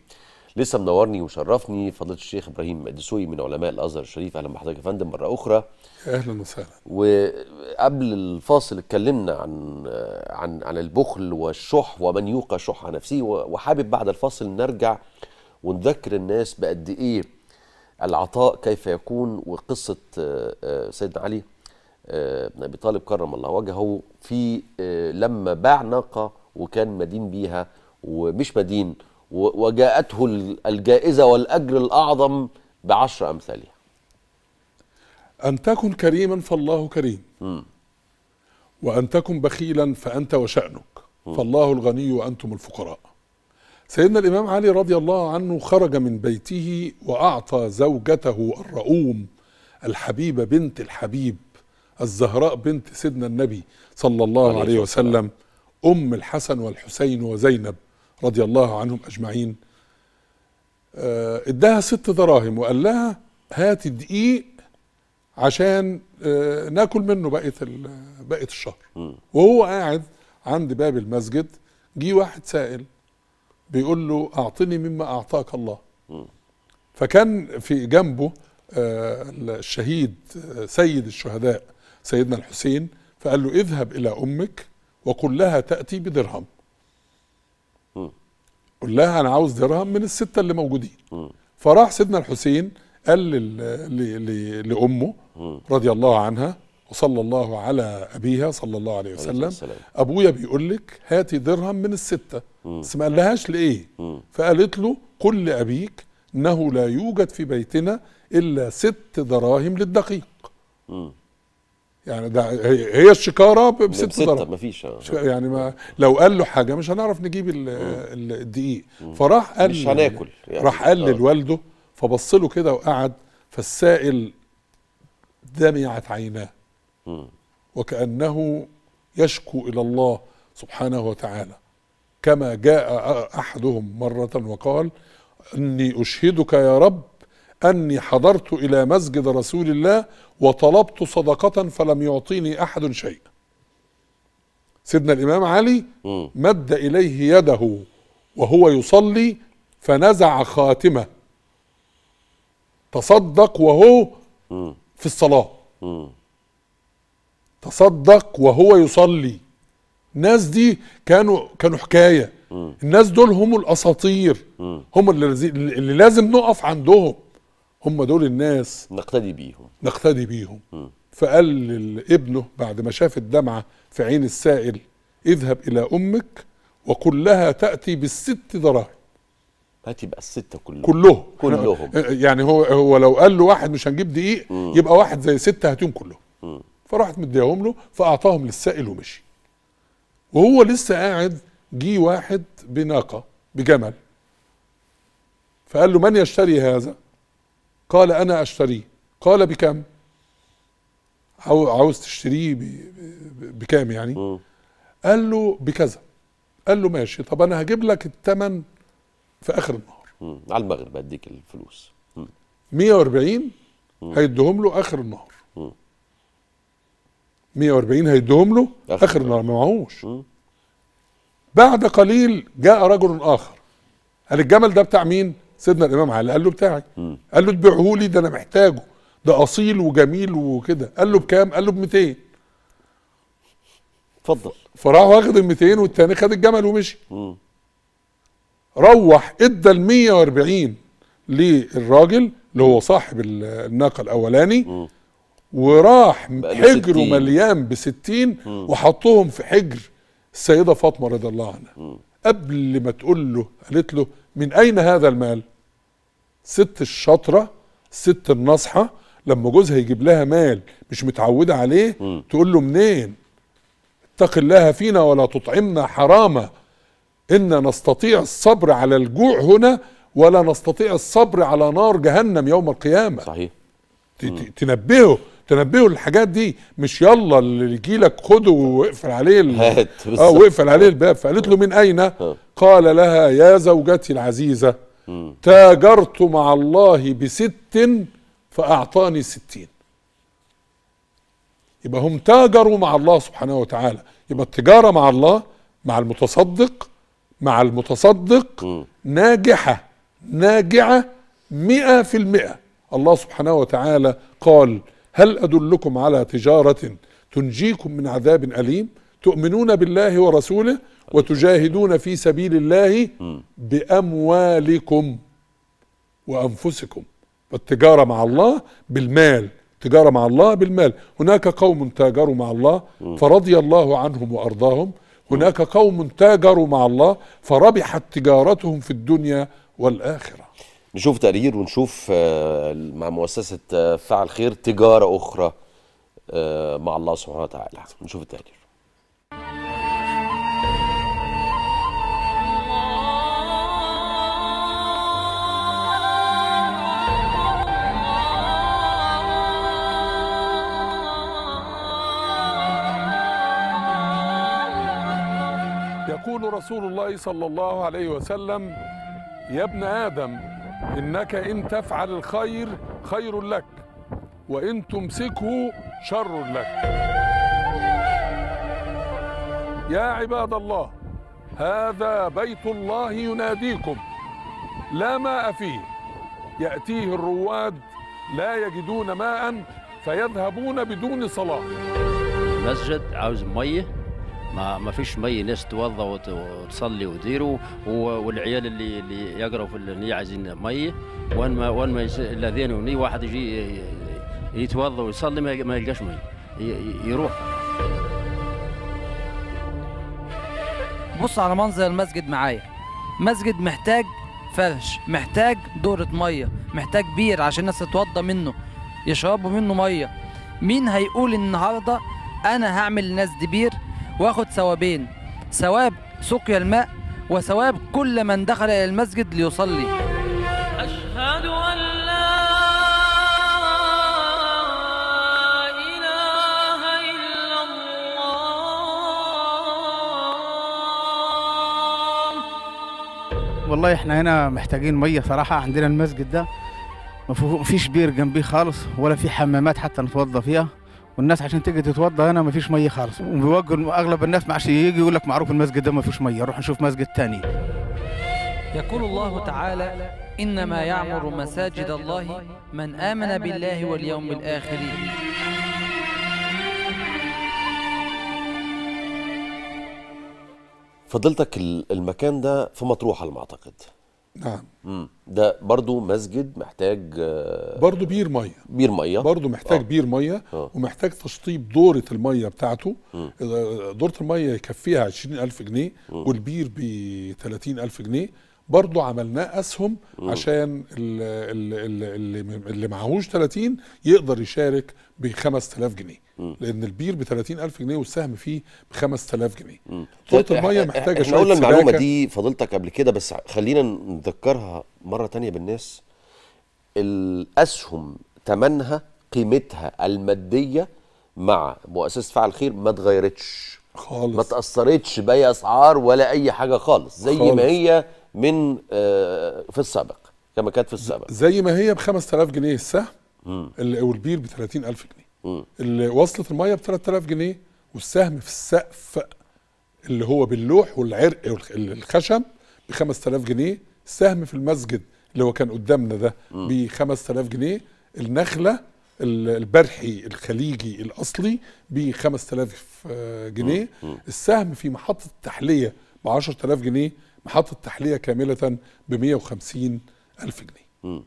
لسه منورني وشرفني فضيله الشيخ ابراهيم الدسوقي من علماء الازهر الشريف اهلا بحضرتك يا فندم مره اخرى اهلا وسهلا وقبل الفاصل اتكلمنا عن آه، عن عن البخل والشح ومن يوقى شح نفسه وحابب بعد الفاصل نرجع ونذكر الناس بقد ايه العطاء كيف يكون وقصة آه، آه، سيدنا علي آه، بن أبي طالب كرم الله وجهه في لما باع ناقة وكان مدين بيها ومش مدين وجاءته الجائزة والأجر الأعظم بعشر أمثالها أن تكن كريما فالله كريم م. وأن تكن بخيلا فأنت وشأنك فالله الغني وأنتم الفقراء سيدنا الإمام علي رضي الله عنه خرج من بيته وأعطى زوجته الرؤوم الحبيبة بنت الحبيب الزهراء بنت سيدنا النبي صلى الله عليه وسلم أم الحسن والحسين وزينب رضي الله عنهم أجمعين آه، اداها ست دراهم وقال لها هات الدقيق عشان آه، ناكل منه بقيه بقيه الشهر وهو قاعد عند باب المسجد جه واحد سائل بيقول له اعطني مما اعطاك الله فكان في جنبه آه، الشهيد آه، سيد الشهداء سيدنا الحسين فقال له اذهب الى امك وقل لها تاتي بدرهم قل لها انا عاوز درهم من السته اللي موجودين فراح سيدنا الحسين قال لامه رضي الله عنها وصلى الله على أبيها صلى الله عليه وسلم أبويا بيقول لك هاتي درهم من الستة بس ما قالهاش لإيه فقالت له قل لأبيك إنه لا يوجد في بيتنا إلا ست دراهم للدقيق يعني ده هي الشكاره بست بستة مفيش آه. يعني ما لو قال له حاجه مش هنعرف نجيب الدقيق فراح قال مش هناكل يعني راح قال آه. لوالده فبص له كده وقعد فالسائل دمعت عيناه وكأنه يشكو إلى الله سبحانه وتعالى كما جاء أحدهم مرة وقال أني أشهدك يا رب أني حضرت إلى مسجد رسول الله وطلبت صدقة فلم يعطيني أحد شيء سيدنا الإمام علي مد إليه يده وهو يصلي فنزع خاتمة تصدق وهو في الصلاة تصدق وهو يصلي الناس دي كانوا كانوا حكايه م. الناس دول هم الاساطير م. هم اللي, اللي لازم نقف عندهم هم دول الناس نقتدي بيهم نقتدي بيهم م. فقال لابنه بعد ما شاف الدمعه في عين السائل اذهب الى امك وقل لها تاتي بالست دراهم هات يبقى الستة كلهم كلهم كلهم (laughs) يعني هو هو لو قال له واحد مش هنجيب دقيق يبقى واحد زي ستة هاتيهم كلهم فراحت مديهم له فاعطاهم للسائل ومشي وهو لسه قاعد جه واحد بناقه بجمل فقال له من يشتري هذا قال انا اشتريه قال بكم عاوز تشتريه بكام يعني قال له بكذا قال له ماشي طب انا هجيب لك الثمن في اخر النهار على المغرب اديك الفلوس 140 هيديهم له اخر النهار 140 هيدهم له اخر, آخر النهار ما معهوش بعد قليل جاء رجل اخر قال الجمل ده بتاع مين؟ سيدنا الامام علي قال له بتاعي مم. قال له تبيعه لي ده انا محتاجه ده اصيل وجميل وكده قال له بكام؟ قال له ب 200 اتفضل فراح واخد ال 200 والتاني خد الجمل ومشي مم. روح ادى ال 140 للراجل اللي هو صاحب الناقه الاولاني مم. وراح حجره مليان بستين وحطهم في حجر السيده فاطمه رضي الله عنها قبل ما تقول له قالت له من اين هذا المال ست الشاطره ست الناصحه لما جوزها يجيب لها مال مش متعوده عليه تقول له منين اتق الله فينا ولا تطعمنا حراما ان نستطيع الصبر على الجوع هنا ولا نستطيع الصبر على نار جهنم يوم القيامه صحيح تنبهه تنبهوا للحاجات دي مش يلا اللي يجيلك خده واقفل عليه هات اه واقفل عليه الباب فقالت له من اين؟ قال لها يا زوجتي العزيزه تاجرت مع الله بست فاعطاني ستين يبقى هم تاجروا مع الله سبحانه وتعالى يبقى التجاره مع الله مع المتصدق مع المتصدق ناجحه ناجعه مئة في المئة الله سبحانه وتعالى قال هل أدلكم على تجارة تنجيكم من عذاب أليم تؤمنون بالله ورسوله وتجاهدون في سبيل الله بأموالكم وأنفسكم فالتجارة مع الله بالمال تجارة مع الله بالمال هناك قوم تاجروا مع الله فرضي الله عنهم وأرضاهم هناك قوم تاجروا مع الله فربحت تجارتهم في الدنيا والآخرة نشوف تقرير ونشوف آه، مع مؤسسه آه، فعل خير تجاره اخرى آه، مع الله سبحانه وتعالى نشوف التقرير يقول رسول الله صلى الله عليه وسلم يا ابن ادم إنك إن تفعل الخير خير لك وإن تمسكه شر لك يا عباد الله هذا بيت الله يناديكم لا ماء فيه يأتيه الرواد لا يجدون ماء فيذهبون بدون صلاة مسجد عاوز ميه ما, ما فيش مي ناس توضى وتصلي وديروا والعيال اللي اللي يقراوا في اللي عايزين مي وين ما وين ما الاذان وني واحد يجي يتوضى ويصلي ما يلقاش مي يروح بص على منظر المسجد معايا مسجد محتاج فرش محتاج دورة مية محتاج بير عشان الناس تتوضى منه يشربوا منه مية مين هيقول النهاردة أنا هعمل الناس دي بير واخد ثوابين ثواب سقيا الماء وثواب كل من دخل إلى المسجد ليصلي أشهد أن لا إله إلا الله والله احنا هنا محتاجين ميه صراحه عندنا المسجد ده مفيش بير جنبيه خالص ولا في حمامات حتى نتوضى فيها والناس عشان تيجي تتوضى هنا ما فيش ميه خالص وبيوجه اغلب الناس ما عشان يجي يقول لك معروف المسجد ده ما فيش ميه روح نشوف مسجد ثاني يقول الله تعالى انما يعمر مساجد الله من امن بالله واليوم الاخر فضلتك المكان ده في مطروح على ما اعتقد نعم ده برضو مسجد محتاج آه، برضو بير ميه بير ميه برضو محتاج آه. بير ميه آه. ومحتاج تشطيب دورة الميه بتاعته مم. آه، دورة الميه يكفيها عشرين ألف جنيه مم. والبير بثلاثين ألف جنيه برضه عملناه اسهم عشان اللي, اللي اللي معهوش 30 يقدر يشارك ب 5000 جنيه لان البير ب 30000 جنيه والسهم فيه ب 5000 جنيه طاقة الميه محتاجه شويه قلنا المعلومه دي فضلتك قبل كده بس خلينا نذكرها مره تانية بالناس الاسهم ثمنها قيمتها الماديه مع مؤسسه فعل خير ما اتغيرتش خالص ما تاثرتش باي اسعار ولا اي حاجه خالص زي خالص. ما هي من آه، في السابق كما كانت في السابق زي ما هي ب 5000 جنيه السهم والبير ب 30000 جنيه اللي وصلت الميه ب 3000 جنيه والسهم في السقف اللي هو باللوح والعرق الخشب ب 5000 جنيه السهم في المسجد اللي هو كان قدامنا ده ب 5000 جنيه النخله البرحي الخليجي الاصلي ب 5000 آه، جنيه السهم في محطه التحليه ب 10000 جنيه محطه تحليه كامله ب 150 الف جنيه مم.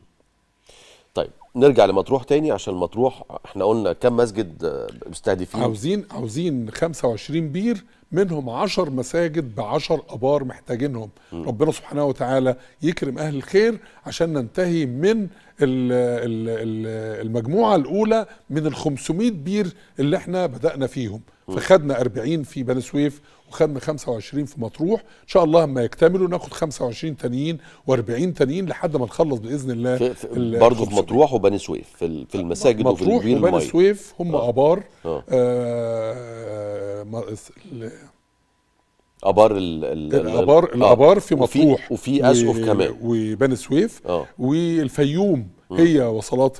طيب نرجع لمطروح تاني عشان مطروح احنا قلنا كم مسجد آه، مستهدفين عاوزين عاوزين 25 بير منهم 10 مساجد ب 10 ابار محتاجينهم مم. ربنا سبحانه وتعالى يكرم اهل الخير عشان ننتهي من الـ الـ الـ المجموعه الاولى من ال 500 بير اللي احنا بدانا فيهم فخدنا 40 في بني سويف وخدنا 25 في مطروح ان شاء الله لما يكتملوا ناخد 25 تانيين و40 تانيين لحد ما نخلص باذن الله برضه في مطروح وبني سويف في, في المساجد وفي مطروح وبني المي. سويف هم آه. ابار آه. آه. ابار الـ الـ الابار آه. الابار في مطروح وفي اسقف كمان وبني سويف آه. والفيوم هي وصلات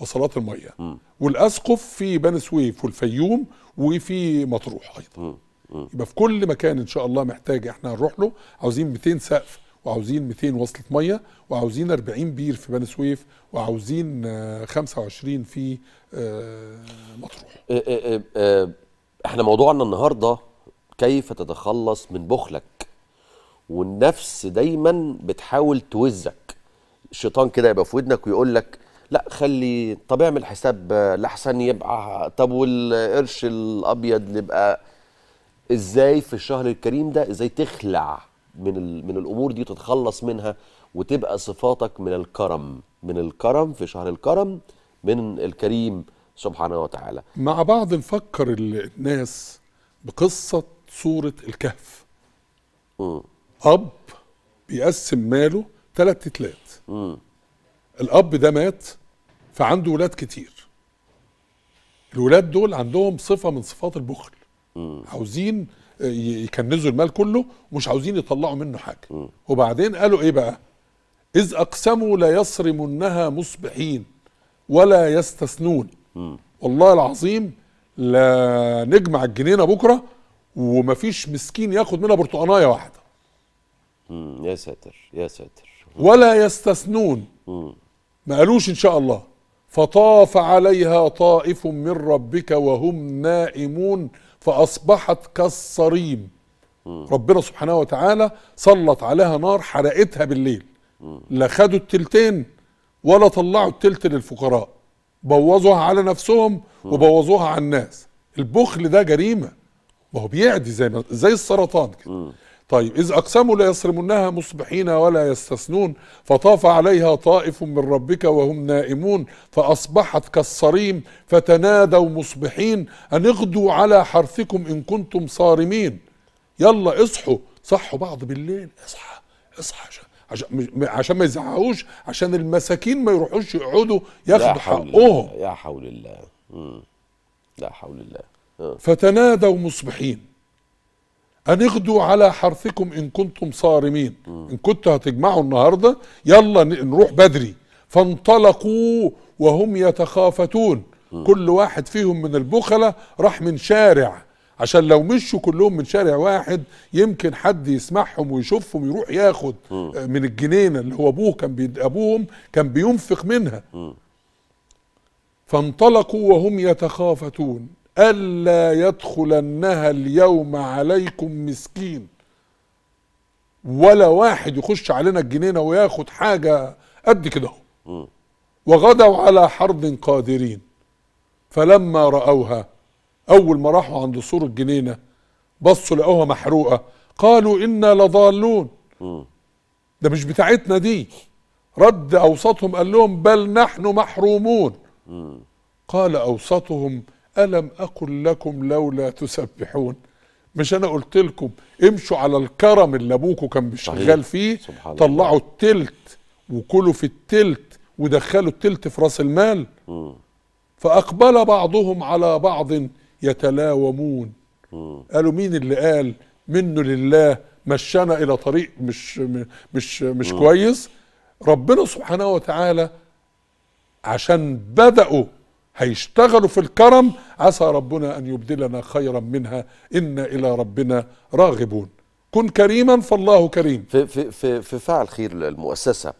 وصلاه الميه والاسقف في بني سويف والفيوم وفي مطروح ايضا يبقى في كل مكان ان شاء الله محتاج احنا نروح له عاوزين 200 سقف وعاوزين 200 وصلة مية وعاوزين 40 بير في بني سويف وعاوزين 25 آه، في آه، مطروح آه، احنا موضوعنا النهارده كيف تتخلص من بخلك والنفس دايما بتحاول توزك الشيطان كده يبقى في ودنك ويقول لك لا خلي طب اعمل حساب لحسن يبقى طب والقرش الابيض نبقى ازاي في الشهر الكريم ده ازاي تخلع من من الامور دي وتتخلص منها وتبقى صفاتك من الكرم من الكرم في شهر الكرم من الكريم سبحانه وتعالى مع بعض نفكر الناس بقصة سورة الكهف م. أب بيقسم ماله ثلاثة تلات م. الاب ده مات فعنده ولاد كتير الولاد دول عندهم صفه من صفات البخل عاوزين آه، يكنزوا المال كله ومش عاوزين يطلعوا منه حاجه وبعدين قالوا ايه بقى اذ اقسموا لا يصرمنها مصبحين ولا يستثنون والله العظيم لا نجمع الجنينه بكره ومفيش مسكين ياخد منها برتقانايه واحده يا ساتر يا ساتر ولا يستثنون ما قالوش ان شاء الله فطاف عليها طائف من ربك وهم نائمون فاصبحت كالصريم ربنا سبحانه وتعالى سلط عليها نار حرقتها بالليل لا خدوا التلتين ولا طلعوا التلت للفقراء بوظوها على نفسهم وبوظوها على الناس البخل ده جريمه ما هو بيعدي زي ما زي السرطان كده طيب إذ أقسموا ليصرمنها مصبحين ولا يستثنون فطاف عليها طائف من ربك وهم نائمون فأصبحت كالصريم فتنادوا مصبحين أن اغدوا على حرثكم إن كنتم صارمين يلا اصحوا صحوا بعض بالليل اصحى اصحى عشان عشان ما يزعقوش عشان المساكين ما يروحوش يقعدوا ياخدوا حقهم يا حول الله لا حول الله آه. فتنادوا مصبحين أن اغدوا على حرثكم إن كنتم صارمين إن كنتوا هتجمعوا النهاردة يلا نروح بدري فانطلقوا وهم يتخافتون كل واحد فيهم من البخلة راح من شارع عشان لو مشوا كلهم من شارع واحد يمكن حد يسمعهم ويشوفهم يروح ياخد آه، من الجنينه اللي هو ابوه كان بيد ابوهم كان بينفق منها فانطلقوا وهم يتخافتون ألا يدخلنها اليوم عليكم مسكين ولا واحد يخش علينا الجنينة وياخد حاجة قد كده وغدوا على حرب قادرين فلما رأوها أول ما راحوا عند سور الجنينة بصوا لقوها محروقة قالوا إنا لضالون ده مش بتاعتنا دي رد أوسطهم قال لهم بل نحن محرومون قال أوسطهم ألم أقل لكم لولا تسبحون مش أنا قلت لكم امشوا على الكرم اللي أبوكوا كان بيشغال فيه سبحان طلعوا التلت وكلوا في التلت ودخلوا التلت في راس المال فأقبل بعضهم على بعض يتلاومون قالوا مين اللي قال منه لله مشانا إلى طريق مش مش مش كويس ربنا سبحانه وتعالى عشان بدأوا هيشتغلوا في الكرم عسى ربنا أن يبدلنا خيرا منها إنا إلى ربنا راغبون كن كريما فالله كريم في, في, في, في فعل خير للمؤسسة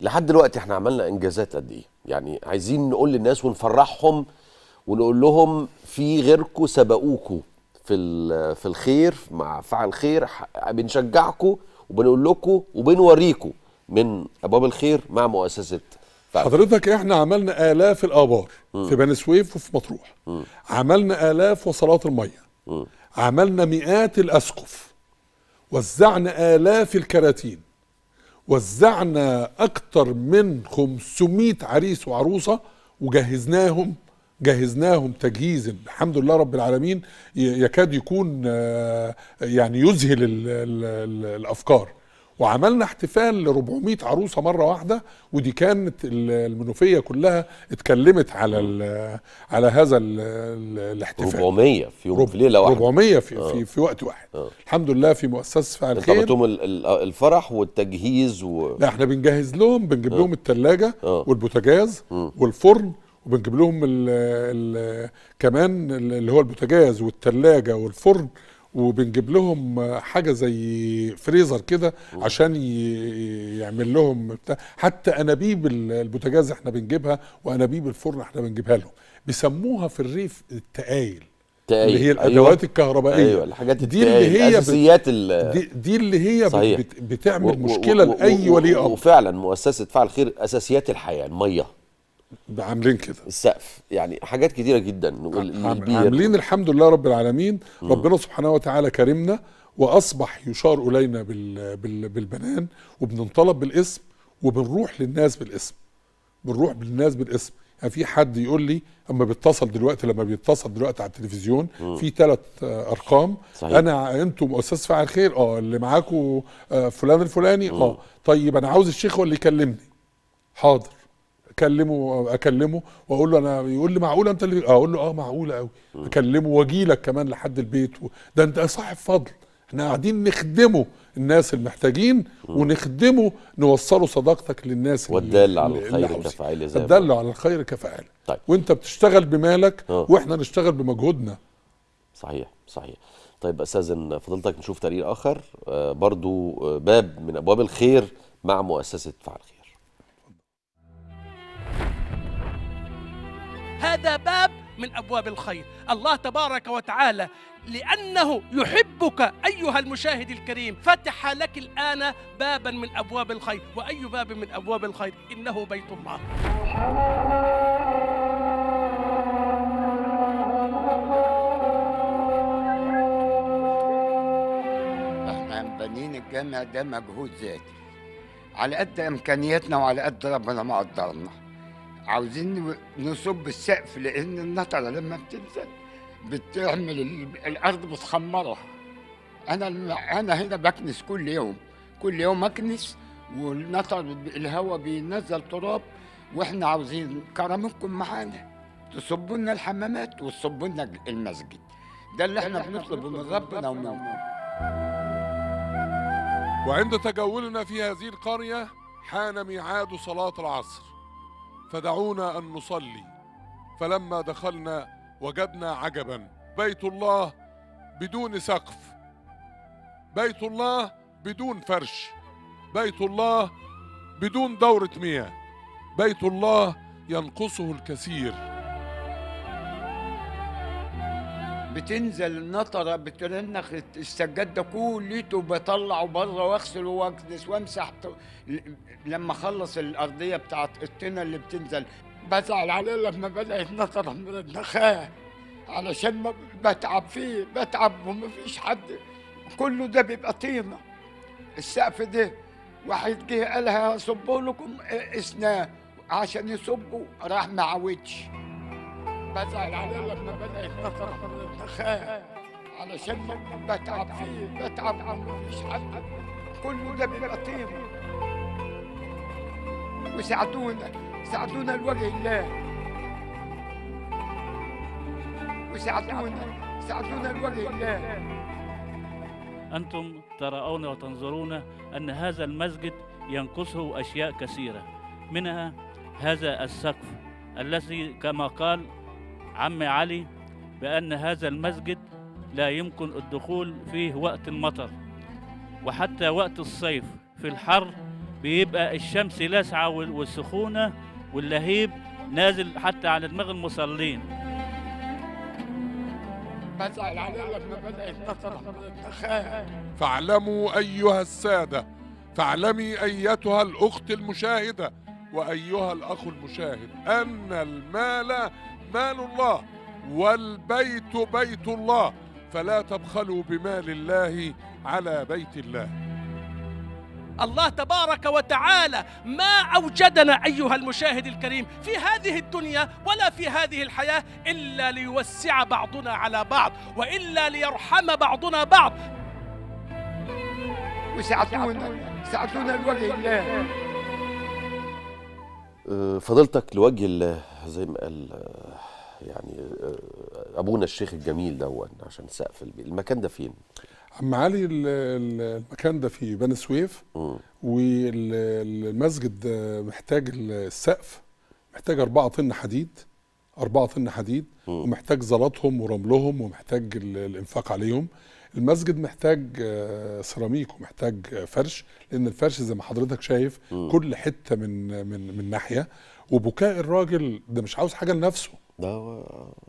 لحد دلوقتي احنا عملنا إنجازات قد إيه يعني عايزين نقول للناس ونفرحهم ونقول لهم في غيركم سبقوكوا في في الخير مع فعل خير بنشجعكم وبنقول لكم وبنوريكم من ابواب الخير مع مؤسسه حضرتك احنا عملنا الاف الابار م. في بني سويف وفي مطروح م. عملنا الاف وصلات الميه م. عملنا مئات الاسقف وزعنا الاف الكراتين وزعنا اكتر من 500 عريس وعروسه وجهزناهم جهزناهم تجهيز الحمد لله رب العالمين يكاد يكون آه، يعني يذهل الافكار وعملنا احتفال ل 400 عروسه مره واحده ودي كانت المنوفيه كلها اتكلمت على على هذا الاحتفال 400 في يوم في ليله واحده 400 في, آه. في في وقت واحد آه. الحمد لله في مؤسسه فعل خير طبعا الفرح والتجهيز و... لا احنا بنجهز لهم بنجيب آه. لهم الثلاجه آه. والبوتاجاز والفرن وبنجيب لهم الـ الـ كمان اللي هو البوتاجاز والثلاجه والفرن وبنجيب لهم حاجه زي فريزر كده عشان يعمل لهم بتاع حتى انابيب البوتاجاز احنا بنجيبها وانابيب الفرن احنا بنجيبها لهم بيسموها في الريف التقايل اللي هي الادوات أيوة. الكهربائيه ايوه الحاجات دي اللي هي اساسيات ال دي, دي اللي هي صحيح. بتعمل و... مشكله و... لاي ولي امر وفعلا مؤسسه فعل خير اساسيات الحياه الميه عاملين كده السقف يعني حاجات كتيره جدا عاملين الحمد لله رب العالمين م. ربنا سبحانه وتعالى كرمنا واصبح يشار الينا بال بال بالبنان وبننطلب بالاسم وبنروح للناس بالاسم بنروح للناس بالاسم يعني في حد يقول لي اما بيتصل دلوقتي لما بيتصل دلوقتي على التلفزيون م. في ثلاث ارقام صحيح. انا انتم استاذ فاعل خير اه اللي معاكم آه، فلان الفلاني اه طيب انا عاوز الشيخ هو اللي يكلمني حاضر اكلمه اكلمه واقول له انا يقول لي معقوله انت اللي اقول له اه معقوله قوي اكلمه واجي لك كمان لحد البيت و... ده انت صاحب فضل احنا قاعدين نخدمه الناس المحتاجين ونخدمه نوصله صداقتك للناس والدال على الخير كفاعله زي الدل على الخير كفاعله طيب. وانت بتشتغل بمالك أوه. واحنا نشتغل بمجهودنا صحيح صحيح طيب استاذن فضلتك نشوف تقرير اخر آه، برضو آه، باب من ابواب الخير مع مؤسسه فعل خير هذا باب من ابواب الخير الله تبارك وتعالى لانه يحبك ايها المشاهد الكريم فتح لك الان بابا من ابواب الخير واي باب من ابواب الخير انه بيت الله احنا بنين الجامع ده مجهود ذاتي على قد امكانياتنا وعلى قد ربنا ما قدرنا عاوزين نصب السقف لان النطره لما بتنزل بتعمل الارض بتخمرها انا انا هنا بكنس كل يوم كل يوم اكنس والنطر الهواء بينزل تراب واحنا عاوزين كرمكم معانا تصبوا لنا الحمامات وتصبوا لنا المسجد ده اللي احنا بنطلبه من ربنا ومن وعند تجولنا في هذه القريه حان ميعاد صلاه العصر فدعونا ان نصلي فلما دخلنا وجدنا عجبا بيت الله بدون سقف بيت الله بدون فرش بيت الله بدون دوره مياه بيت الله ينقصه الكثير بتنزل النطره بترنخ السجاد ده كليته بطلعه بره واغسل واكنس وامسح لما اخلص الارضيه بتاعت الطينه اللي بتنزل بزعل عليه لما بلاقي النطرة مرنخاه علشان ما بتعب فيه بتعب ومفيش حد كله ده بيبقى طينه السقف ده واحد جه قالها هصبه لكم إيه اسنان عشان يصبوا راح معودش بزعل عليه لما بدأ يتنطر من علشان بتعب فيه بتعب عنه مفيش حد كله دم بيبقى طين وساعدونا ساعدونا لوجه الله وساعدونا ساعدونا لوجه الله أنتم ترون وتنظرون أن هذا المسجد ينقصه أشياء كثيرة منها هذا السقف الذي كما قال عمي علي بأن هذا المسجد لا يمكن الدخول فيه وقت المطر وحتى وقت الصيف في الحر بيبقى الشمس لاسعة والسخونة واللهيب نازل حتى على دماغ المصلين فاعلموا أيها السادة فاعلمي أيتها الأخت المشاهدة وأيها الأخ المشاهد أن المال مال الله والبيت بيت الله فلا تبخلوا بمال الله على بيت الله الله تبارك وتعالى ما أوجدنا أيها المشاهد الكريم في هذه الدنيا ولا في هذه الحياة إلا ليوسع بعضنا على بعض وإلا ليرحم بعضنا بعض وسعتونا سعتونا لوجه الله أه، فضلتك لوجه الله زي ما قال يعني آه، ابونا الشيخ الجميل دوت عشان سقف المكان ده فين؟ عم علي المكان ده في بني سويف والمسجد محتاج السقف محتاج أربعة طن حديد أربعة طن حديد م. ومحتاج زلطهم ورملهم ومحتاج الإنفاق عليهم المسجد محتاج آه، سيراميك ومحتاج فرش لأن الفرش زي ما حضرتك شايف م. كل حتة من من من ناحية وبكاء الراجل ده مش عاوز حاجة لنفسه ده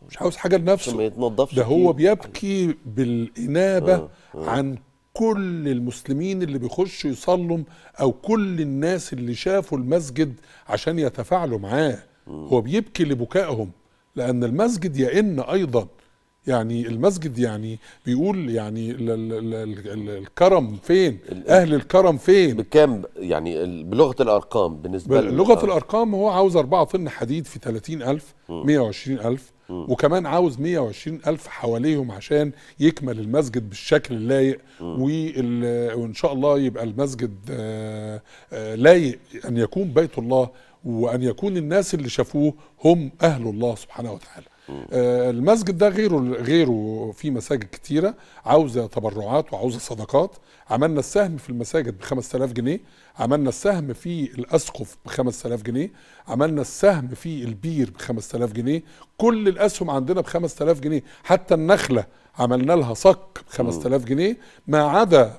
مش عاوز حاجه لنفسه ما يتنضفش ده هو بيبكي بالانابه آه آه. عن كل المسلمين اللي بيخشوا يصلوا او كل الناس اللي شافوا المسجد عشان يتفاعلوا معاه هو بيبكي لبكائهم لان المسجد يئن ايضا يعني المسجد يعني بيقول يعني الكرم فين اهل الكرم فين بكام يعني بلغه الارقام بالنسبه لغه آه. الارقام هو عاوز 4 طن حديد في 30000 120000 وكمان عاوز 120 ألف حواليهم عشان يكمل المسجد بالشكل اللايق وإن شاء الله يبقى المسجد آه، آه، لايق أن يكون بيت الله وأن يكون الناس اللي شافوه هم أهل الله سبحانه وتعالى آه، المسجد ده غيره غيره في مساجد كتيره عاوزه تبرعات وعاوزه صدقات عملنا السهم في المساجد ب 5000 جنيه عملنا السهم في الاسقف ب 5000 جنيه عملنا السهم في البير ب 5000 جنيه كل الاسهم عندنا ب 5000 جنيه حتى النخله عملنا لها صك ب 5000 جنيه ما عدا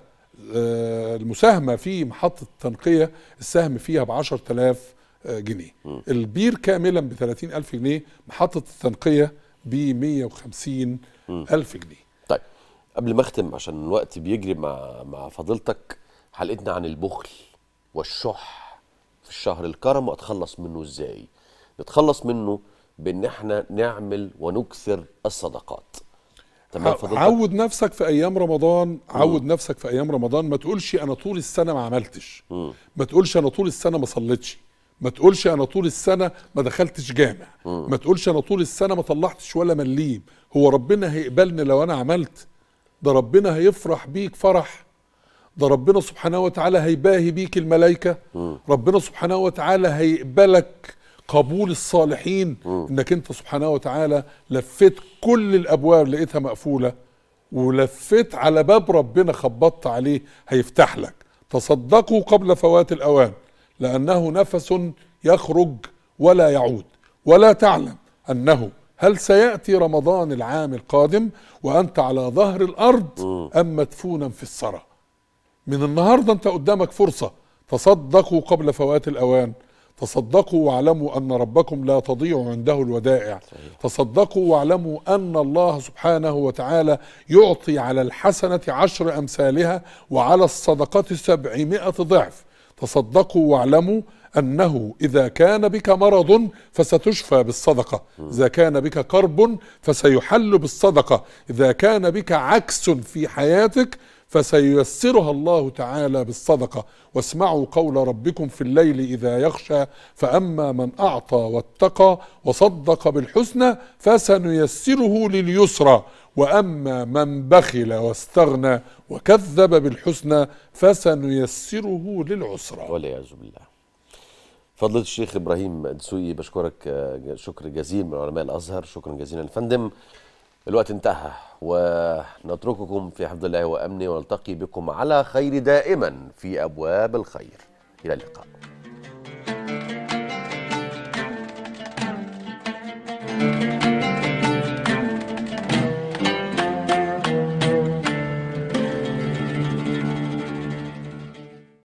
آه، المساهمه في محطه التنقيه السهم فيها ب 10000 جنيه البير كاملا ب 30000 جنيه محطه التنقيه ب 150000 جنيه طيب قبل ما اختم عشان الوقت بيجري مع مع فضيلتك حلقتنا عن البخل والشح في الشهر الكرم واتخلص منه ازاي نتخلص منه بان احنا نعمل ونكثر الصدقات تمام عود نفسك في ايام رمضان عود نفسك في ايام رمضان ما تقولش انا طول السنه ما عملتش ما تقولش انا طول السنه ما صليتش ما تقولش انا طول السنه ما دخلتش جامع ما تقولش انا طول السنه ما طلعتش ولا مليم هو ربنا هيقبلني لو انا عملت ده ربنا هيفرح بيك فرح ده ربنا سبحانه وتعالى هيباهي بيك الملائكه ربنا سبحانه وتعالى هيقبلك قبول الصالحين انك انت سبحانه وتعالى لفيت كل الابواب لقيتها مقفوله ولفيت على باب ربنا خبطت عليه هيفتح لك تصدقوا قبل فوات الاوان لأنه نفس يخرج ولا يعود ولا تعلم أنه هل سيأتي رمضان العام القادم وأنت على ظهر الأرض أم مدفونا في الثرى من النهاردة أنت قدامك فرصة تصدقوا قبل فوات الأوان تصدقوا واعلموا أن ربكم لا تضيع عنده الودائع تصدقوا واعلموا أن الله سبحانه وتعالى يعطي على الحسنة عشر أمثالها وعلى الصدقات سبعمائة ضعف تصدقوا واعلموا أنه إذا كان بك مرض فستشفى بالصدقة إذا كان بك كرب فسيحل بالصدقة إذا كان بك عكس في حياتك فسييسرها الله تعالى بالصدقه واسمعوا قول ربكم في الليل اذا يغشى فاما من اعطى واتقى وصدق بالحسنى فسنيسره لليسرى واما من بخل واستغنى وكذب بالحسنى فسنيسره للعسرى والعياذ بالله فضلة الشيخ ابراهيم الدسوقي بشكرك شكر جزيل من علماء الازهر شكرا جزيلا فندم الوقت انتهى ونترككم في حفظ الله وأمنه ونلتقي بكم على خير دائما في أبواب الخير إلى اللقاء thank you